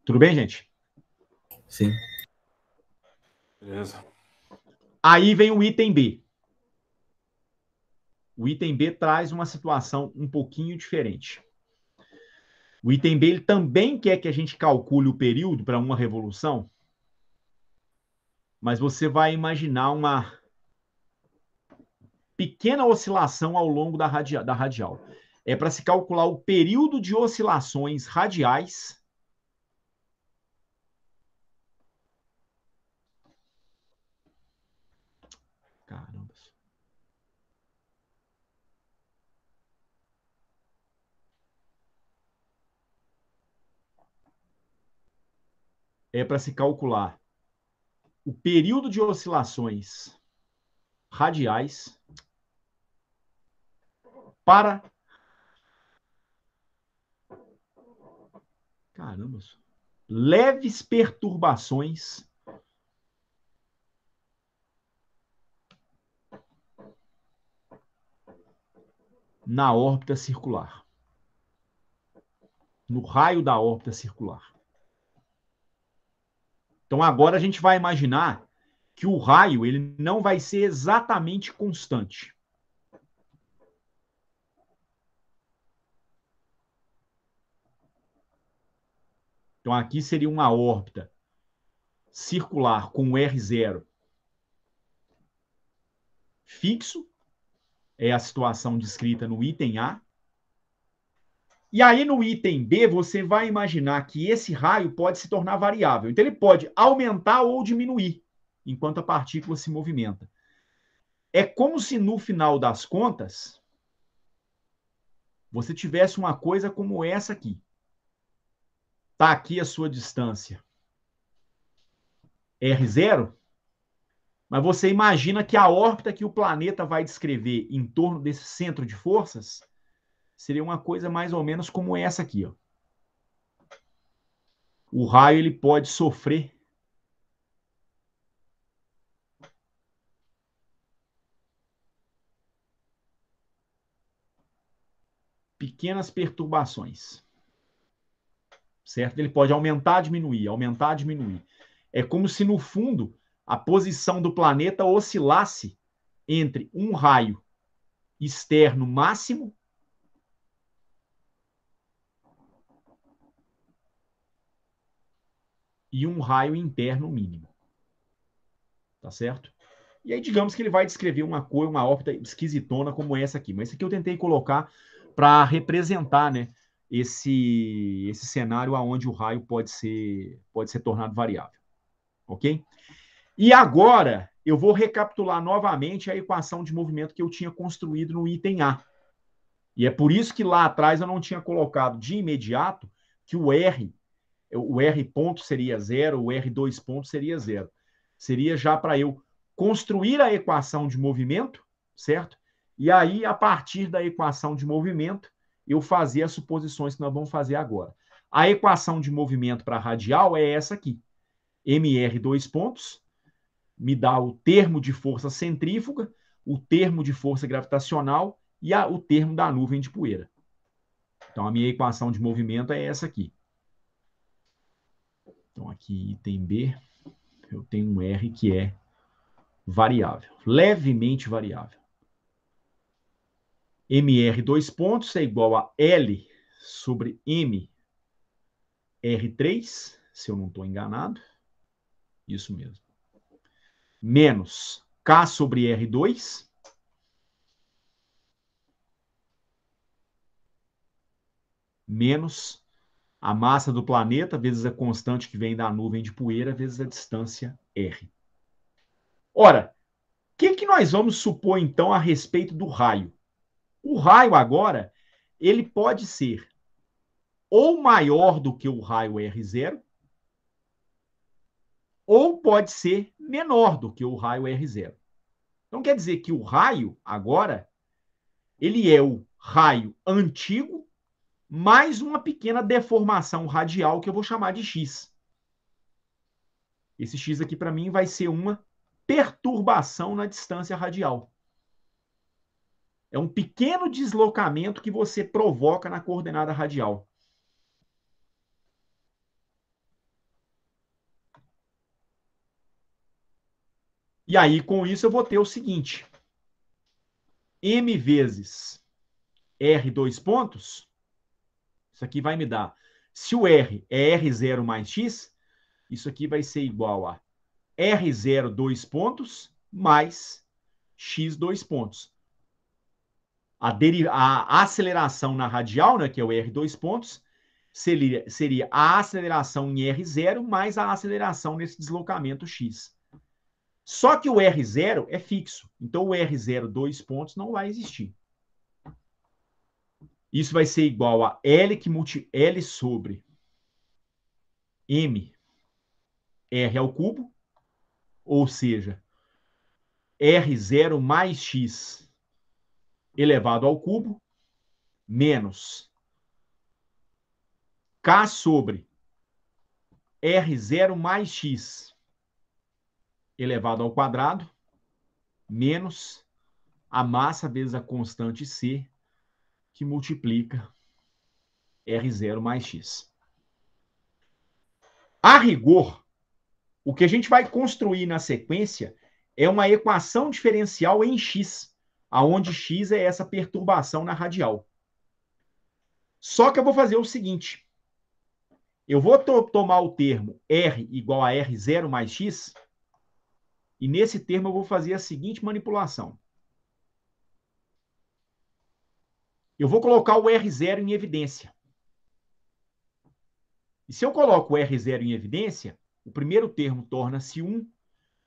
Tudo bem, gente? Sim. Beleza. Aí vem o item B. O item B traz uma situação um pouquinho diferente. O item B ele também quer que a gente calcule o período para uma revolução, mas você vai imaginar uma pequena oscilação ao longo da, da radial. É para se calcular o período de oscilações radiais Caramba. É para se calcular o período de oscilações radiais para. Caramba, leves perturbações na órbita circular, no raio da órbita circular. Então agora a gente vai imaginar que o raio ele não vai ser exatamente constante. Então aqui seria uma órbita circular com R0 fixo, é a situação descrita no item A, e aí, no item B, você vai imaginar que esse raio pode se tornar variável. Então, ele pode aumentar ou diminuir enquanto a partícula se movimenta. É como se, no final das contas, você tivesse uma coisa como essa aqui. Está aqui a sua distância R0, mas você imagina que a órbita que o planeta vai descrever em torno desse centro de forças seria uma coisa mais ou menos como essa aqui. Ó. O raio ele pode sofrer pequenas perturbações. Certo? Ele pode aumentar, diminuir, aumentar, diminuir. É como se, no fundo, a posição do planeta oscilasse entre um raio externo máximo e um raio interno mínimo. Tá certo? E aí, digamos que ele vai descrever uma cor, uma órbita esquisitona como essa aqui. Mas isso aqui eu tentei colocar para representar né, esse, esse cenário aonde o raio pode ser, pode ser tornado variável. Ok? E agora eu vou recapitular novamente a equação de movimento que eu tinha construído no item A. E é por isso que lá atrás eu não tinha colocado de imediato que o R o R ponto seria zero, o R2 ponto seria zero. Seria já para eu construir a equação de movimento, certo? E aí, a partir da equação de movimento, eu fazer as suposições que nós vamos fazer agora. A equação de movimento para radial é essa aqui. MR dois pontos, me dá o termo de força centrífuga, o termo de força gravitacional e a, o termo da nuvem de poeira. Então, a minha equação de movimento é essa aqui aqui item B, eu tenho um R que é variável, levemente variável. MR dois pontos é igual a L sobre M R3, se eu não estou enganado. Isso mesmo. Menos K sobre R2. Menos a massa do planeta vezes a é constante que vem da nuvem de poeira vezes a distância r. Ora, o que, que nós vamos supor então a respeito do raio? O raio agora ele pode ser ou maior do que o raio r0 ou pode ser menor do que o raio r0. Então quer dizer que o raio agora ele é o raio antigo mais uma pequena deformação radial que eu vou chamar de x. Esse x aqui para mim vai ser uma perturbação na distância radial. É um pequeno deslocamento que você provoca na coordenada radial. E aí, com isso, eu vou ter o seguinte: m vezes r dois pontos isso aqui vai me dar. Se o R é R0 mais X, isso aqui vai ser igual a R0 dois pontos mais X dois pontos. A, a aceleração na radial, né, que é o R dois pontos, seria, seria a aceleração em R0 mais a aceleração nesse deslocamento X. Só que o R0 é fixo, então o R0 dois pontos não vai existir. Isso vai ser igual a L que multi L sobre M R ao cubo, ou seja, R0 mais X elevado ao cubo menos K sobre R0 mais X elevado ao quadrado menos a massa vezes a constante C que multiplica R0 mais X. A rigor, o que a gente vai construir na sequência é uma equação diferencial em X, aonde X é essa perturbação na radial. Só que eu vou fazer o seguinte. Eu vou to tomar o termo R igual a R0 mais X, e nesse termo eu vou fazer a seguinte manipulação. eu vou colocar o R0 em evidência. E se eu coloco o R0 em evidência, o primeiro termo torna-se 1,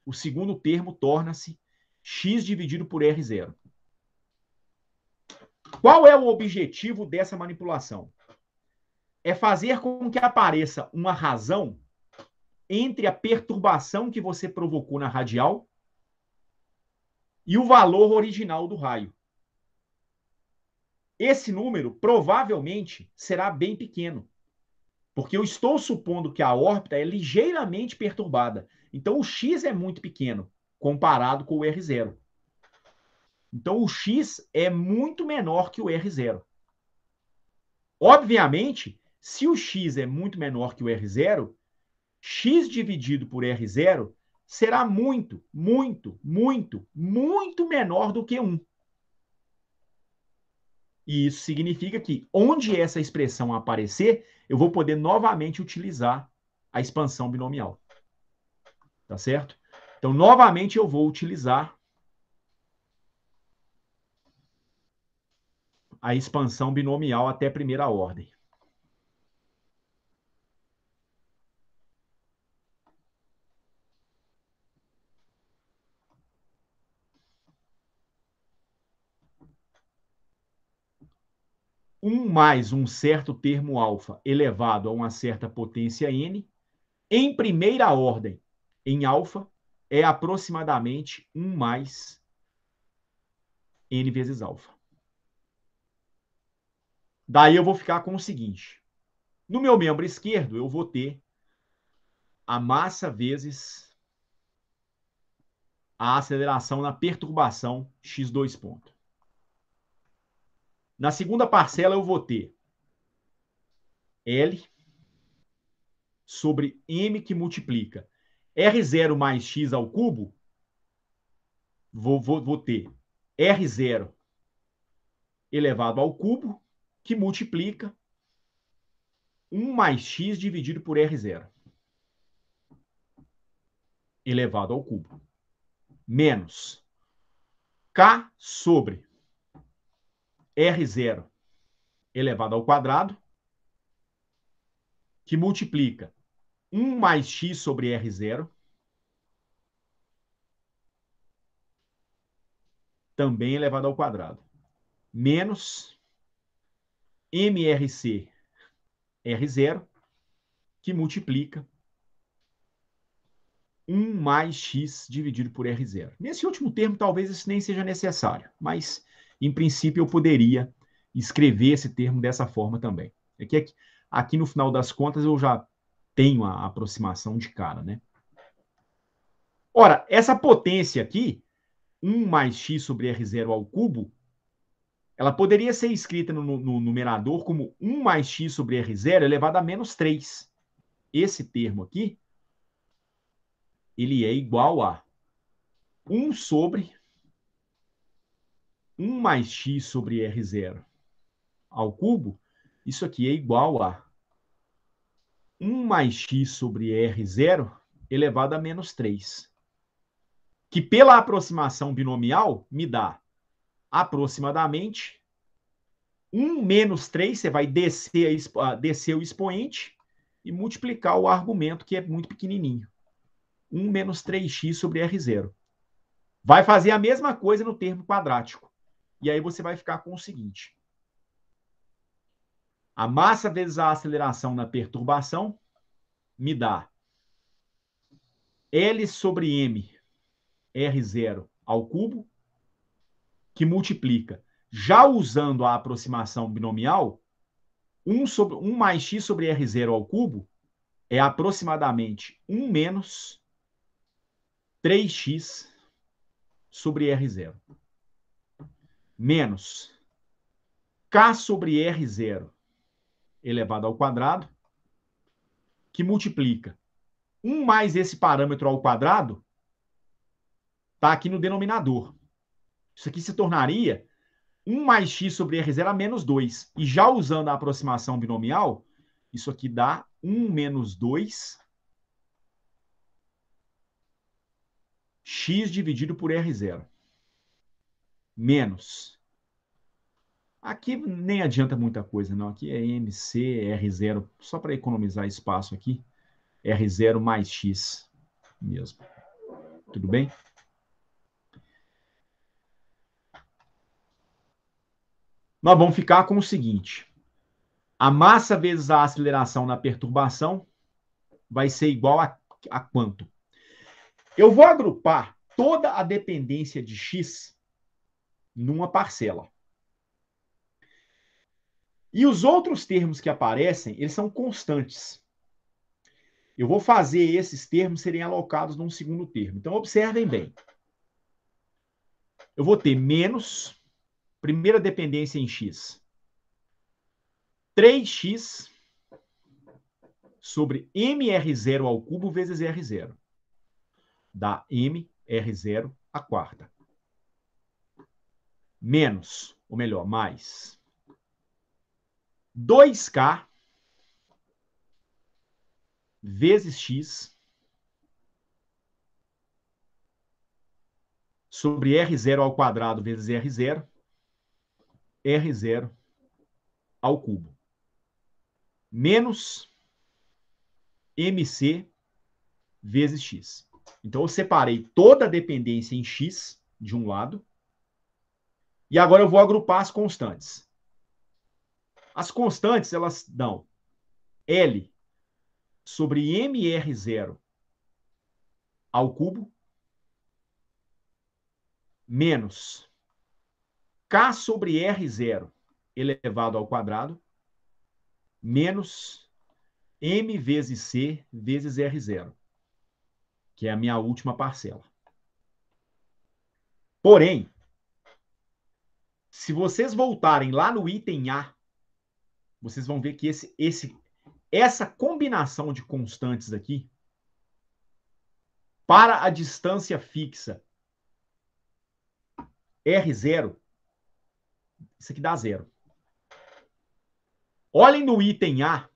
o segundo termo torna-se x dividido por R0. Qual é o objetivo dessa manipulação? É fazer com que apareça uma razão entre a perturbação que você provocou na radial e o valor original do raio esse número provavelmente será bem pequeno, porque eu estou supondo que a órbita é ligeiramente perturbada. Então o x é muito pequeno comparado com o R0. Então o x é muito menor que o R0. Obviamente, se o x é muito menor que o R0, x dividido por R0 será muito, muito, muito, muito menor do que 1. E isso significa que onde essa expressão aparecer, eu vou poder novamente utilizar a expansão binomial. Tá certo? Então, novamente, eu vou utilizar a expansão binomial até primeira ordem. 1 mais um certo termo alfa elevado a uma certa potência n, em primeira ordem, em alfa, é aproximadamente 1 mais n vezes alfa. Daí eu vou ficar com o seguinte. No meu membro esquerdo, eu vou ter a massa vezes a aceleração na perturbação x2 ponto. Na segunda parcela, eu vou ter L sobre M que multiplica R0 mais X ao cubo. Vou, vou, vou ter R0 elevado ao cubo que multiplica 1 mais x dividido por R0 elevado ao cubo menos K sobre R0 elevado ao quadrado, que multiplica 1 mais x sobre R0, também elevado ao quadrado, menos MRC R0, que multiplica 1 mais x dividido por R0. Nesse último termo, talvez isso nem seja necessário, mas em princípio, eu poderia escrever esse termo dessa forma também. É que aqui, aqui no final das contas eu já tenho a aproximação de cara, né? Ora, essa potência aqui, 1 mais x sobre r0 ao cubo, ela poderia ser escrita no, no numerador como 1 mais x sobre r0 elevado a menos 3. Esse termo aqui, ele é igual a 1 sobre 1 mais x sobre r0 ao cubo, isso aqui é igual a 1 mais x sobre r0 elevado a menos 3. Que pela aproximação binomial me dá aproximadamente 1 menos 3, você vai descer, descer o expoente e multiplicar o argumento, que é muito pequenininho. 1 menos 3x sobre r0. Vai fazer a mesma coisa no termo quadrático. E aí você vai ficar com o seguinte: a massa vezes a aceleração na perturbação me dá L sobre M, R0 ao cubo, que multiplica, já usando a aproximação binomial, 1, sobre, 1 mais x sobre R0 ao cubo é aproximadamente 1 menos 3x sobre R0 menos K sobre R0 elevado ao quadrado, que multiplica 1 mais esse parâmetro ao quadrado, está aqui no denominador. Isso aqui se tornaria 1 mais x sobre r0 a menos 2. E já usando a aproximação binomial, isso aqui dá 1 menos 2 x dividido por r0 menos. Aqui nem adianta muita coisa, não. Aqui é MC, R0, só para economizar espaço aqui. R0 mais X mesmo. Tudo bem? Nós vamos ficar com o seguinte. A massa vezes a aceleração na perturbação vai ser igual a, a quanto? Eu vou agrupar toda a dependência de X numa parcela. E os outros termos que aparecem, eles são constantes. Eu vou fazer esses termos serem alocados num segundo termo. Então, observem bem. Eu vou ter menos, primeira dependência em x, 3x sobre mr0 ao cubo vezes r0. Dá mr0 a quarta menos, ou melhor, mais 2K vezes X sobre R0 ao quadrado vezes R0, R0 ao cubo, menos MC vezes X. Então, eu separei toda a dependência em X de um lado e agora eu vou agrupar as constantes. As constantes, elas dão L sobre MR0 ao cubo menos K sobre R0 elevado ao quadrado menos M vezes C vezes R0, que é a minha última parcela. Porém, se vocês voltarem lá no item A, vocês vão ver que esse, esse, essa combinação de constantes aqui, para a distância fixa R0, isso aqui dá zero. Olhem no item A.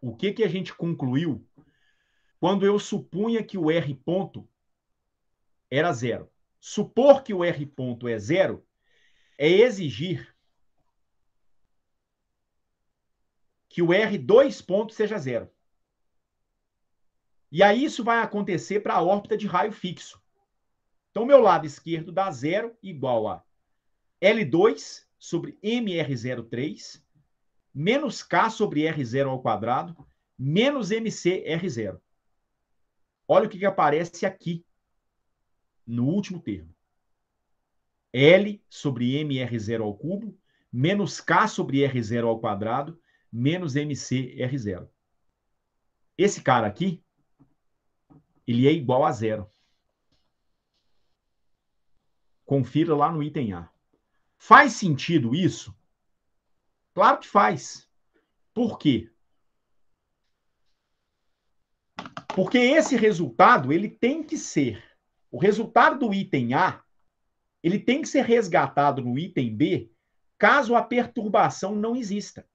O que, que a gente concluiu quando eu supunha que o R ponto era zero. Supor que o R ponto é zero é exigir que o R dois pontos seja zero. E aí isso vai acontecer para a órbita de raio fixo. Então, meu lado esquerdo dá zero igual a L2 sobre MR03 menos K sobre R0 ao quadrado menos MCR0. Olha o que, que aparece aqui no último termo. L sobre MR0 ao cubo, menos K sobre R0 ao quadrado, menos MCR0. Esse cara aqui, ele é igual a zero. Confira lá no item A. Faz sentido isso? Claro que faz. Por quê? Porque esse resultado ele tem que ser o resultado do item A, ele tem que ser resgatado no item B, caso a perturbação não exista.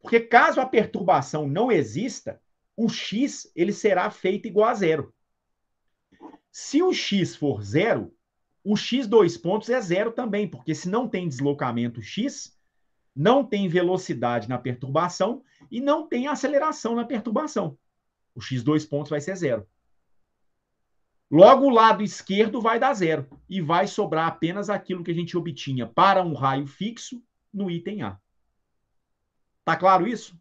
Porque caso a perturbação não exista, o x ele será feito igual a zero. Se o x for zero, o x dois pontos é zero também, porque se não tem deslocamento x, não tem velocidade na perturbação e não tem aceleração na perturbação. O x dois pontos vai ser zero. Logo, o lado esquerdo vai dar zero e vai sobrar apenas aquilo que a gente obtinha para um raio fixo no item A. Tá claro isso?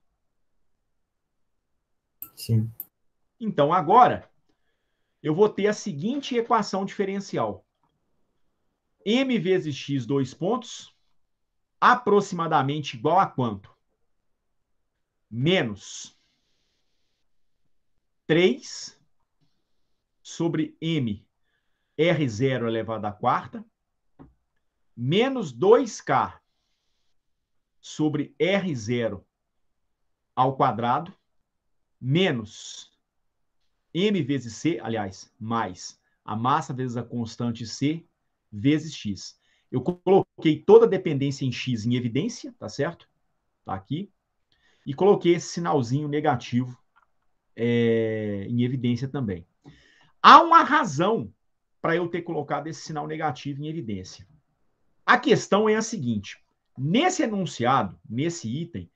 Sim. Então, agora, eu vou ter a seguinte equação diferencial. m vezes x, dois pontos, aproximadamente igual a quanto? Menos 3 sobre m, r0 elevado à quarta, menos 2k sobre r0 ao quadrado, menos m vezes c, aliás, mais a massa vezes a constante c, vezes x. Eu coloquei toda a dependência em x em evidência, tá certo? Tá aqui. E coloquei esse sinalzinho negativo é, em evidência também. Há uma razão para eu ter colocado esse sinal negativo em evidência. A questão é a seguinte: nesse enunciado, nesse item,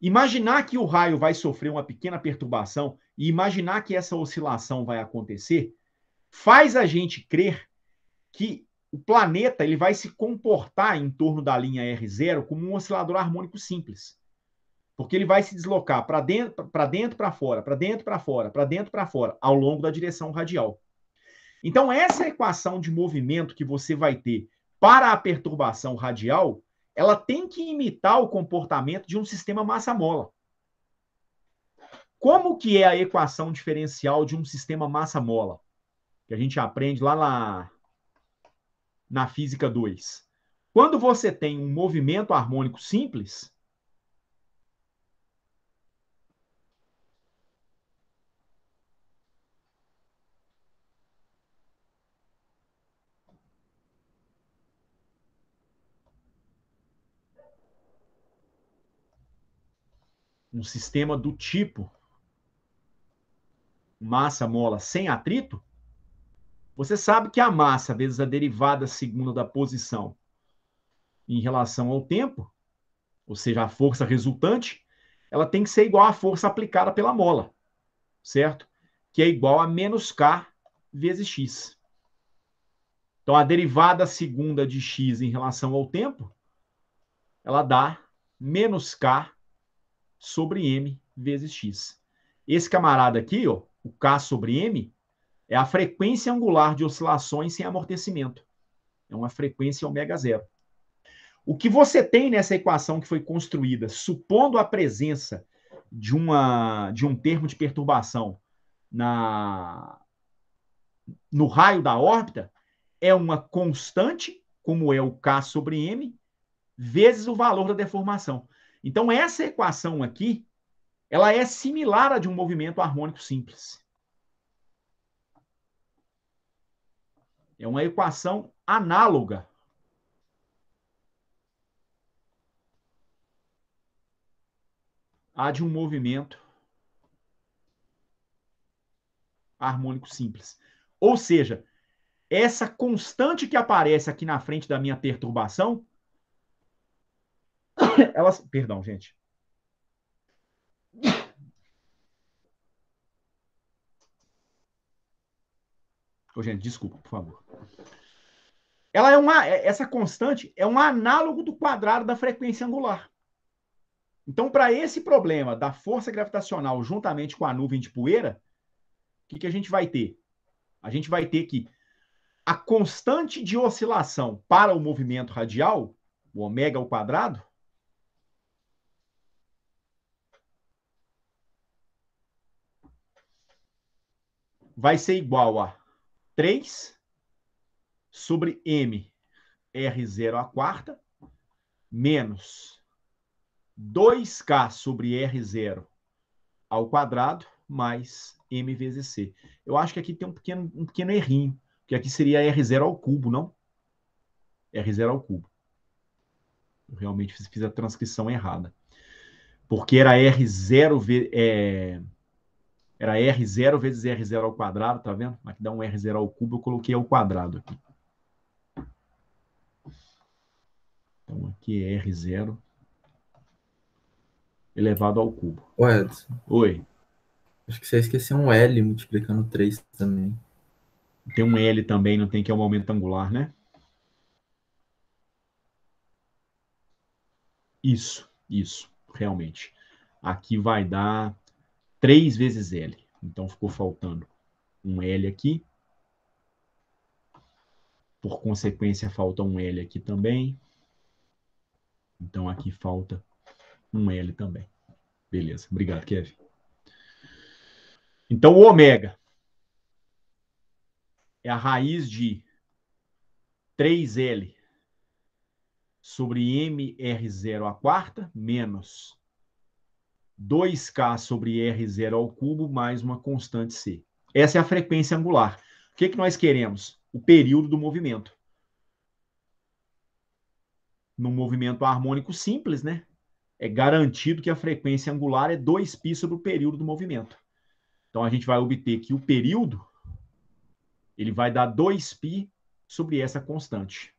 imaginar que o raio vai sofrer uma pequena perturbação e imaginar que essa oscilação vai acontecer faz a gente crer que o planeta ele vai se comportar em torno da linha R0 como um oscilador harmônico simples. Porque ele vai se deslocar para dentro, para dentro, para fora, para dentro, para fora, para dentro, para fora, ao longo da direção radial. Então, essa equação de movimento que você vai ter para a perturbação radial, ela tem que imitar o comportamento de um sistema massa-mola. Como que é a equação diferencial de um sistema massa-mola? Que a gente aprende lá na, na física 2. Quando você tem um movimento harmônico simples, um sistema do tipo massa mola sem atrito, você sabe que a massa vezes é a derivada segunda da posição em relação ao tempo, ou seja, a força resultante, ela tem que ser igual à força aplicada pela mola, certo? Que é igual a menos k vezes x. Então a derivada segunda de x em relação ao tempo, ela dá menos k sobre m vezes x. Esse camarada aqui, ó, o k sobre m, é a frequência angular de oscilações sem amortecimento. É uma frequência ômega zero. O que você tem nessa equação que foi construída, supondo a presença de, uma, de um termo de perturbação na, no raio da órbita, é uma constante, como é o k sobre m, vezes o valor da deformação. Então, essa equação aqui, ela é similar à de um movimento harmônico simples. É uma equação análoga. à de um movimento harmônico simples. Ou seja, essa constante que aparece aqui na frente da minha perturbação (laughs) Elas, perdão, gente. Oh, gente, desculpa, por favor. Ela é uma, é, essa constante é um análogo do quadrado da frequência angular. Então, para esse problema da força gravitacional juntamente com a nuvem de poeira, o que, que a gente vai ter? A gente vai ter que a constante de oscilação para o movimento radial, o ômega ao quadrado, vai ser igual a 3 sobre m r0 à quarta menos 2k sobre r0 ao quadrado mais m vezes c. Eu acho que aqui tem um pequeno, um pequeno errinho, que aqui seria r0 ao cubo, não? r0 ao cubo. Eu realmente fiz a transcrição errada. Porque era r0 é, era R0 vezes R0 ao quadrado, tá vendo? Aqui dá um R0 ao cubo, eu coloquei ao quadrado aqui. Então aqui é R0 elevado ao cubo. Edson. Oi. Acho que você esqueceu um L multiplicando 3 também. Tem um L também, não tem que é um momento angular, né? Isso, isso, realmente. Aqui vai dar 3 vezes L. Então, ficou faltando um L aqui. Por consequência, falta um L aqui também. Então, aqui falta um L também. Beleza. Obrigado, Kevin. Então, o ômega é a raiz de 3L sobre MR0 a quarta menos 2K sobre R0 ao cubo mais uma constante C. Essa é a frequência angular. O que, é que nós queremos? O período do movimento. No movimento harmônico simples, né? É garantido que a frequência angular é 2π sobre o período do movimento. Então, a gente vai obter que o período ele vai dar 2π sobre essa constante.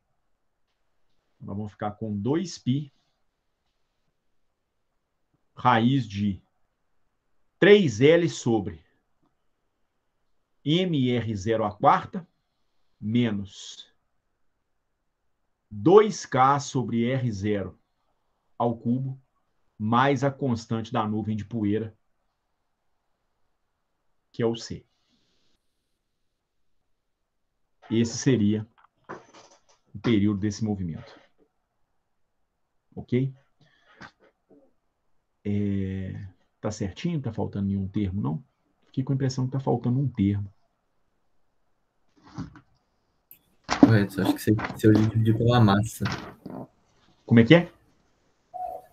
Nós vamos ficar com 2π raiz de 3L sobre MR0 à quarta menos 2K sobre R0 ao cubo mais a constante da nuvem de poeira, que é o C. Esse seria o período desse movimento. Ok? É, tá certinho? Tá faltando nenhum termo, não? Fiquei com a impressão que tá faltando um termo. Correto, acho que você, de dividir pela massa. Como é que é?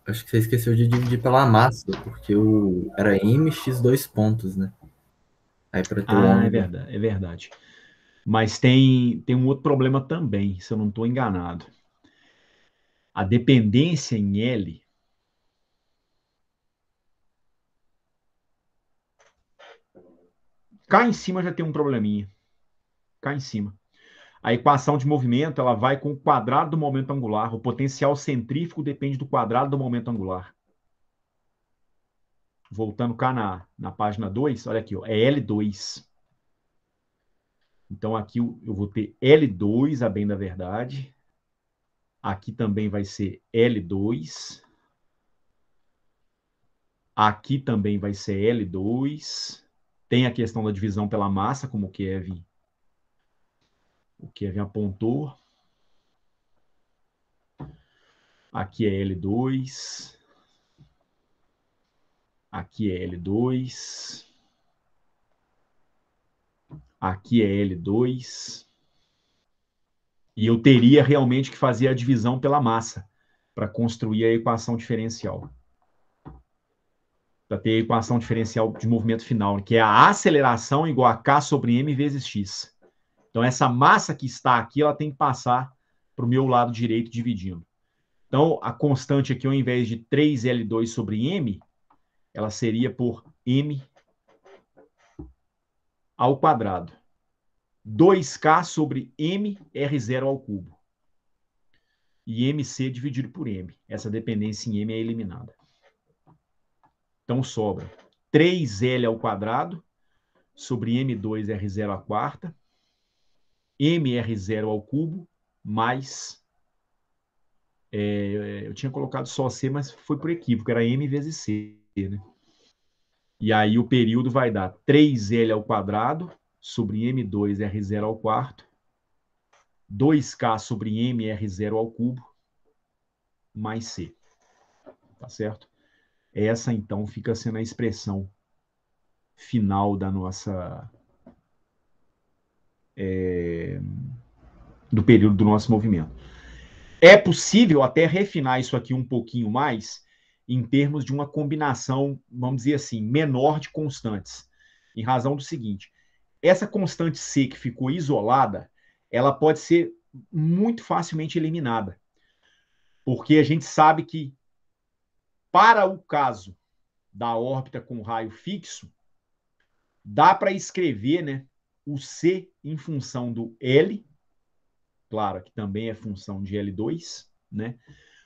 Acho que você esqueceu de dividir pela massa, porque o era mx dois pontos, né? Aí para ah, é verdade, é verdade. Mas tem tem um outro problema também, se eu não estou enganado. A dependência em L Cá em cima já tem um probleminha. Cá em cima. A equação de movimento ela vai com o quadrado do momento angular. O potencial centrífugo depende do quadrado do momento angular. Voltando cá na, na página 2, olha aqui, ó, é L2. Então aqui eu, eu vou ter L2, a bem da verdade. Aqui também vai ser L2. Aqui também vai ser L2. Tem a questão da divisão pela massa, como o Kevin, o Kevin apontou. Aqui é L2. Aqui é L2. Aqui é L2. E eu teria realmente que fazer a divisão pela massa para construir a equação diferencial para ter equação diferencial de movimento final, que é a aceleração igual a k sobre m vezes x. Então, essa massa que está aqui, ela tem que passar para o meu lado direito dividindo. Então, a constante aqui, ao invés de 3L2 sobre m, ela seria por m ao quadrado. 2K sobre m r 0 ao cubo. E MC dividido por M. Essa dependência em M é eliminada. Então sobra 3L ao quadrado sobre M2R0 à quarta, MR0 ao cubo, mais. É, eu tinha colocado só C, mas foi por equívoco, era M vezes C, né? E aí o período vai dar 3L ao quadrado sobre M2R0 ao quarto, 2K sobre MR0 ao cubo, mais C. Tá certo? Essa, então, fica sendo a expressão final da nossa. É, do período do nosso movimento. É possível até refinar isso aqui um pouquinho mais em termos de uma combinação, vamos dizer assim, menor de constantes, em razão do seguinte: essa constante C que ficou isolada, ela pode ser muito facilmente eliminada, porque a gente sabe que para o caso da órbita com raio fixo, dá para escrever né, o C em função do L, claro que também é função de L2, né?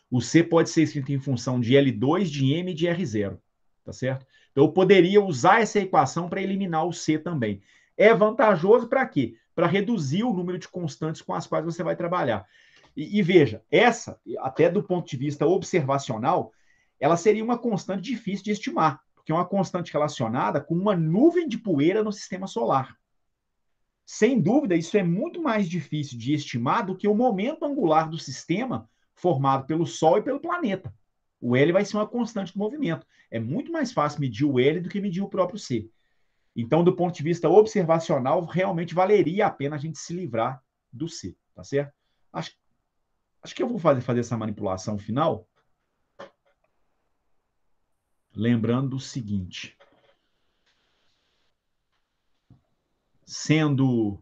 O C pode ser escrito em função de L2, de M e de R0, tá certo? Então eu poderia usar essa equação para eliminar o C também. É vantajoso para quê? Para reduzir o número de constantes com as quais você vai trabalhar. E, e veja, essa, até do ponto de vista observacional, ela seria uma constante difícil de estimar, porque é uma constante relacionada com uma nuvem de poeira no sistema solar. Sem dúvida, isso é muito mais difícil de estimar do que o momento angular do sistema formado pelo Sol e pelo planeta. O L vai ser uma constante do movimento. É muito mais fácil medir o L do que medir o próprio C. Então, do ponto de vista observacional, realmente valeria a pena a gente se livrar do C, tá certo? Acho, acho que eu vou fazer, fazer essa manipulação final lembrando o seguinte: sendo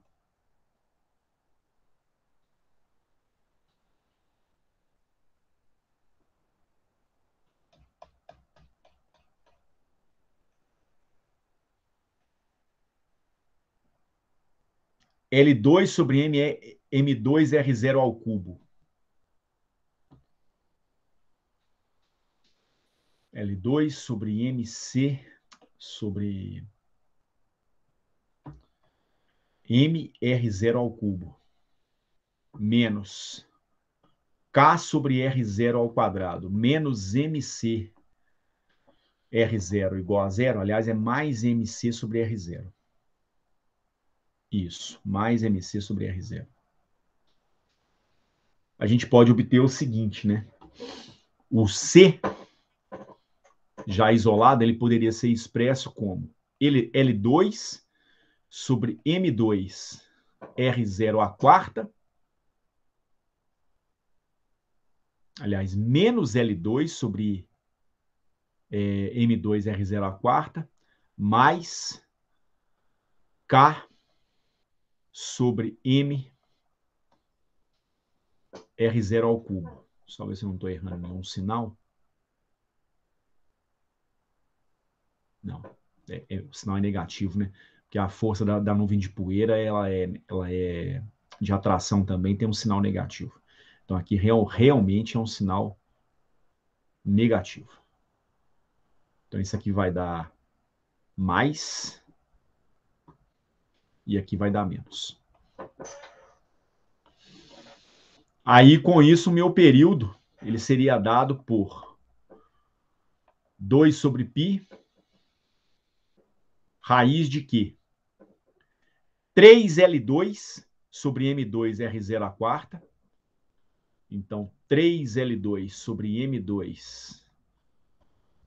L2 sobre M, M2R0 ao cubo. L2 sobre MC sobre MR0 ao cubo menos K sobre R0 ao quadrado menos MC R0 igual a zero, aliás, é mais MC sobre R0. Isso, mais MC sobre R0. A gente pode obter o seguinte, né? O C já isolado, ele poderia ser expresso como L2 sobre M2 R0 à quarta, aliás, menos L2 sobre é, M2 R0 à quarta, mais K sobre M R0 ao cubo. Só ver se eu não estou errando nenhum sinal. Não. É, é, o sinal é negativo, né? Porque a força da, da nuvem de poeira, ela é, ela é de atração também, tem um sinal negativo. Então aqui real, realmente é um sinal negativo. Então isso aqui vai dar mais e aqui vai dar menos. Aí com isso o meu período ele seria dado por 2 sobre π raiz de que 3L2 sobre M2R0 à quarta. Então, 3L2 sobre M2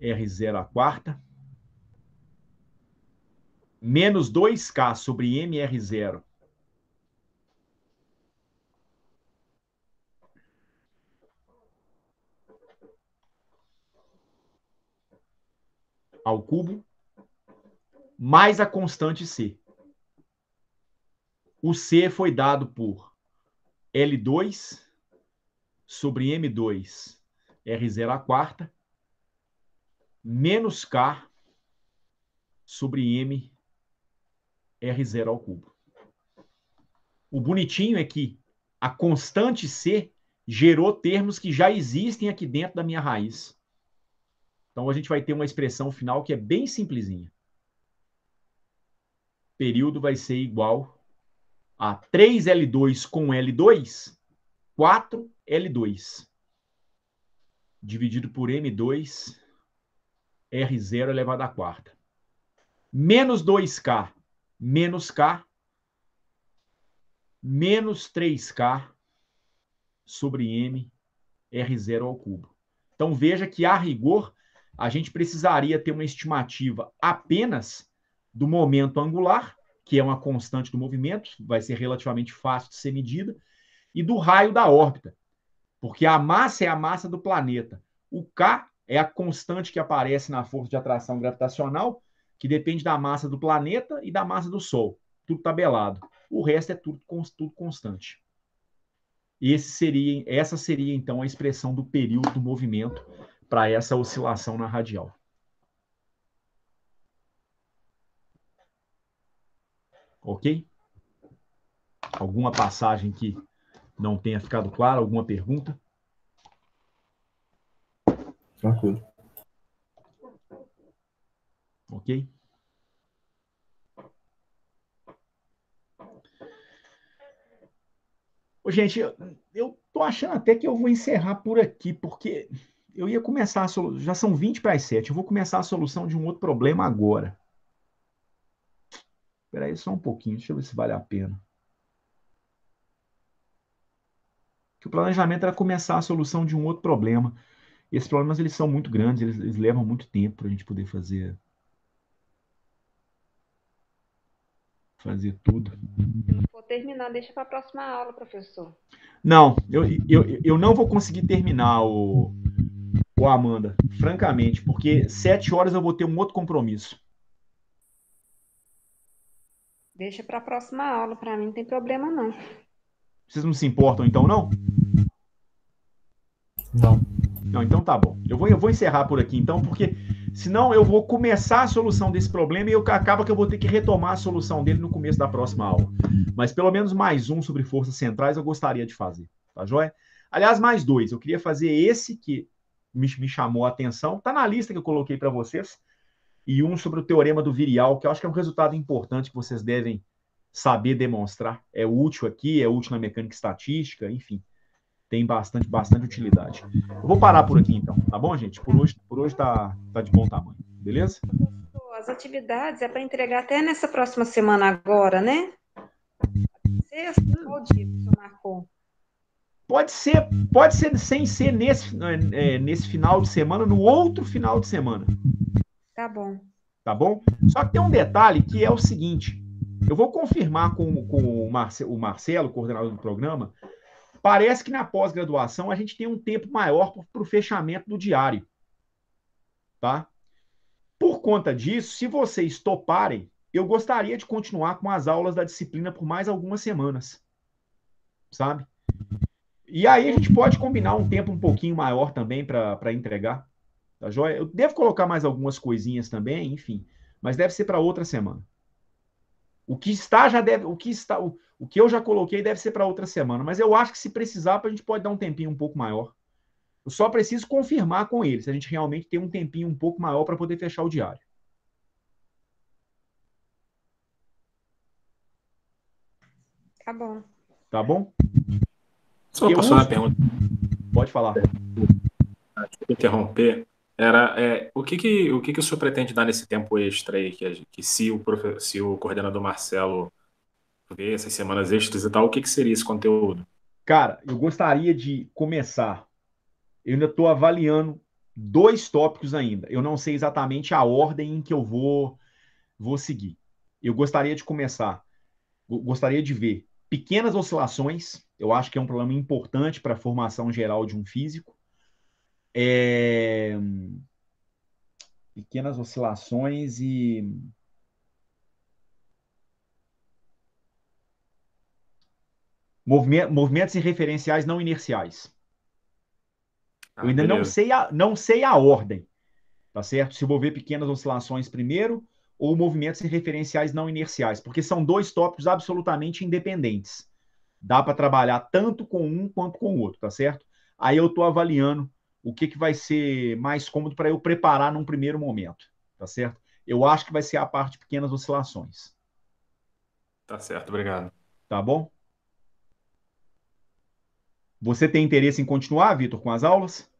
R0 à quarta. Menos 2K sobre MR0 ao cubo mais a constante C. O C foi dado por L2 sobre M2, R0 a quarta, menos K sobre M, R0 ao cubo. O bonitinho é que a constante C gerou termos que já existem aqui dentro da minha raiz. Então, a gente vai ter uma expressão final que é bem simplesinha período vai ser igual a 3L2 com L2, 4L2, dividido por M2, R0 elevado à quarta. Menos 2K, menos K, menos 3K sobre M, R0 ao cubo. Então veja que, a rigor, a gente precisaria ter uma estimativa apenas do momento angular, que é uma constante do movimento, vai ser relativamente fácil de ser medida, e do raio da órbita, porque a massa é a massa do planeta. O K é a constante que aparece na força de atração gravitacional, que depende da massa do planeta e da massa do Sol. Tudo tabelado. O resto é tudo, tudo constante. Seria, essa seria, então, a expressão do período do movimento para essa oscilação na radial. Ok? Alguma passagem que não tenha ficado clara? Alguma pergunta? Tranquilo. Ok? Ô, gente, eu, tô achando até que eu vou encerrar por aqui, porque eu ia começar a solução. Já são 20 para as 7. Eu vou começar a solução de um outro problema agora. Espera aí só um pouquinho, deixa eu ver se vale a pena. Que o planejamento era começar a solução de um outro problema. E esses problemas eles são muito grandes, eles, eles levam muito tempo para a gente poder fazer fazer tudo. Vou terminar, deixa para a próxima aula, professor. Não, eu, eu, eu não vou conseguir terminar o, o Amanda, francamente, porque sete horas eu vou ter um outro compromisso. Deixa para a próxima aula, para mim não tem problema não. Vocês não se importam então, não? Não. Não, então tá bom. Eu vou, eu vou encerrar por aqui então, porque senão eu vou começar a solução desse problema e eu, acaba que eu vou ter que retomar a solução dele no começo da próxima aula. Mas pelo menos mais um sobre forças centrais eu gostaria de fazer, tá joia? Aliás, mais dois. Eu queria fazer esse que me, me chamou a atenção, tá na lista que eu coloquei para vocês e um sobre o teorema do virial, que eu acho que é um resultado importante que vocês devem saber demonstrar. É útil aqui, é útil na mecânica estatística, enfim, tem bastante, bastante utilidade. Eu vou parar por aqui então, tá bom, gente? Por hoje, por hoje tá, tá de bom tamanho, beleza? As atividades é para entregar até nessa próxima semana agora, né? né pode ser, pode ser sem ser nesse, é, é, nesse final de semana, no outro final de semana. Tá bom. Tá bom? Só que tem um detalhe que é o seguinte: eu vou confirmar com, com o, Marcelo, o Marcelo, coordenador do programa. Parece que na pós-graduação a gente tem um tempo maior para o fechamento do diário. Tá? Por conta disso, se vocês toparem, eu gostaria de continuar com as aulas da disciplina por mais algumas semanas. Sabe? E aí a gente pode combinar um tempo um pouquinho maior também para entregar. Tá joia? Eu devo colocar mais algumas coisinhas também, enfim, mas deve ser para outra semana. O que está já deve, o que está, o, o que eu já coloquei deve ser para outra semana, mas eu acho que se precisar, a gente pode dar um tempinho um pouco maior. Eu só preciso confirmar com ele se a gente realmente tem um tempinho um pouco maior para poder fechar o diário. Tá bom. Tá bom? Só eu uso... uma pergunta? Pode falar. interromper. Era, é, o que que, o que que o senhor pretende dar nesse tempo extra aí, que, que se o, profe- se o coordenador Marcelo ver essas semanas extras e tal, o que que seria esse conteúdo? Cara, eu gostaria de começar. Eu ainda estou avaliando dois tópicos ainda. Eu não sei exatamente a ordem em que eu vou, vou seguir. Eu gostaria de começar. Gostaria de ver pequenas oscilações. Eu acho que é um problema importante para a formação geral de um físico é, pequenas oscilações e movimentos em referenciais não inerciais. Ah, Eu ainda não sei, a, não sei a ordem, tá certo? Se vou ver pequenas oscilações primeiro ou movimentos em referenciais não inerciais, porque são dois tópicos absolutamente independentes. Dá para trabalhar tanto com um quanto com o outro, tá certo? Aí eu estou avaliando o que, que vai ser mais cômodo para eu preparar num primeiro momento, tá certo? Eu acho que vai ser a parte pequenas oscilações. Tá certo, obrigado. Tá bom? Você tem interesse em continuar, Vitor, com as aulas?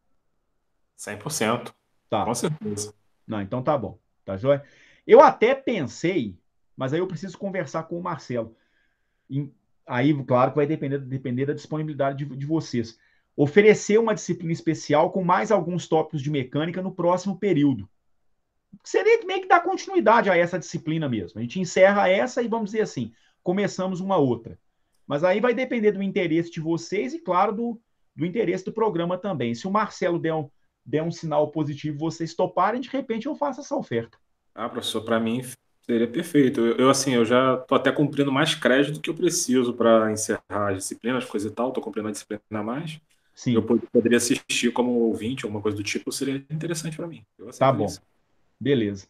100%. Tá. Com certeza. Não, então tá bom. Tá joia? Eu até pensei, mas aí eu preciso conversar com o Marcelo. Aí, claro que vai depender, depender da disponibilidade de, de vocês oferecer uma disciplina especial com mais alguns tópicos de mecânica no próximo período. Seria meio que dar continuidade a essa disciplina mesmo. A gente encerra essa e vamos dizer assim, começamos uma outra. Mas aí vai depender do interesse de vocês e, claro, do, do interesse do programa também. Se o Marcelo der um, der um sinal positivo, vocês toparem, de repente eu faço essa oferta. Ah, professor, para mim seria perfeito. Eu, eu, assim, eu já tô até cumprindo mais crédito do que eu preciso para encerrar as disciplinas, coisa e tal, tô cumprindo a disciplina a mais. Sim. Eu poderia assistir como ouvinte, alguma coisa do tipo, seria interessante para mim. tá bom. Isso. Beleza.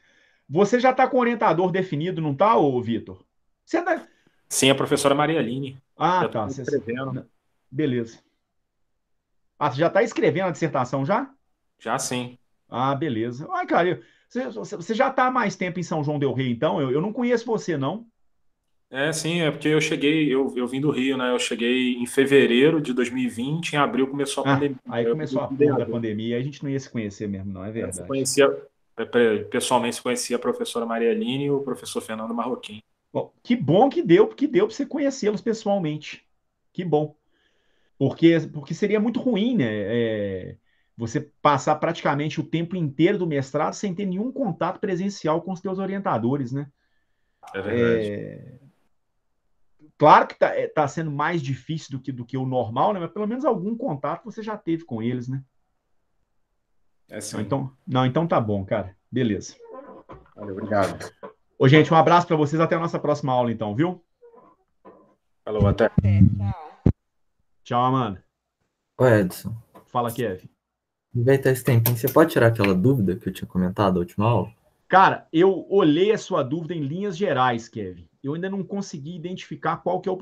Você já está com orientador definido, não está ô Vitor? Você tá- Sim, a professora Maria Aline. Ah, já tá. Você... Tá escrevendo. Beleza. Ah, você já está escrevendo a dissertação já? Já sim. Ah, beleza. Ai, cara, você, você já está mais tempo em São João Del Rei, então? Eu, eu não conheço você, não. É, sim, é porque eu cheguei, eu, eu vim do Rio, né? Eu cheguei em fevereiro de 2020, em abril começou a Ah, pandemia. aí Eu começou a da pandemia e a gente não ia se conhecer mesmo, não é, é verdade? conhecia, pessoalmente conhecia a professora Maria Aline e o professor Fernando Marroquim. Bom, que bom que deu, que deu para você conhecê-los pessoalmente. Que bom. Porque, porque seria muito ruim, né? é, você passar praticamente o tempo inteiro do mestrado sem ter nenhum contato presencial com os teus orientadores, né? É verdade. É, Claro que está é, tá sendo mais difícil do que, do que o normal, né? Mas pelo menos algum contato você já teve com eles, né? É sim. Então, não, então tá bom, cara. Beleza. Valeu, obrigado. Ô, gente, um abraço para vocês. Até a nossa próxima aula, então, viu? Falou, até. até tchau. Tchau, Amanda. Oi, Edson. Fala, Kevin. Aproveitar esse tempinho. Você pode tirar aquela dúvida que eu tinha comentado na última aula? Cara, eu olhei a sua dúvida em linhas gerais, Kevin. Eu ainda não consegui identificar qual que é o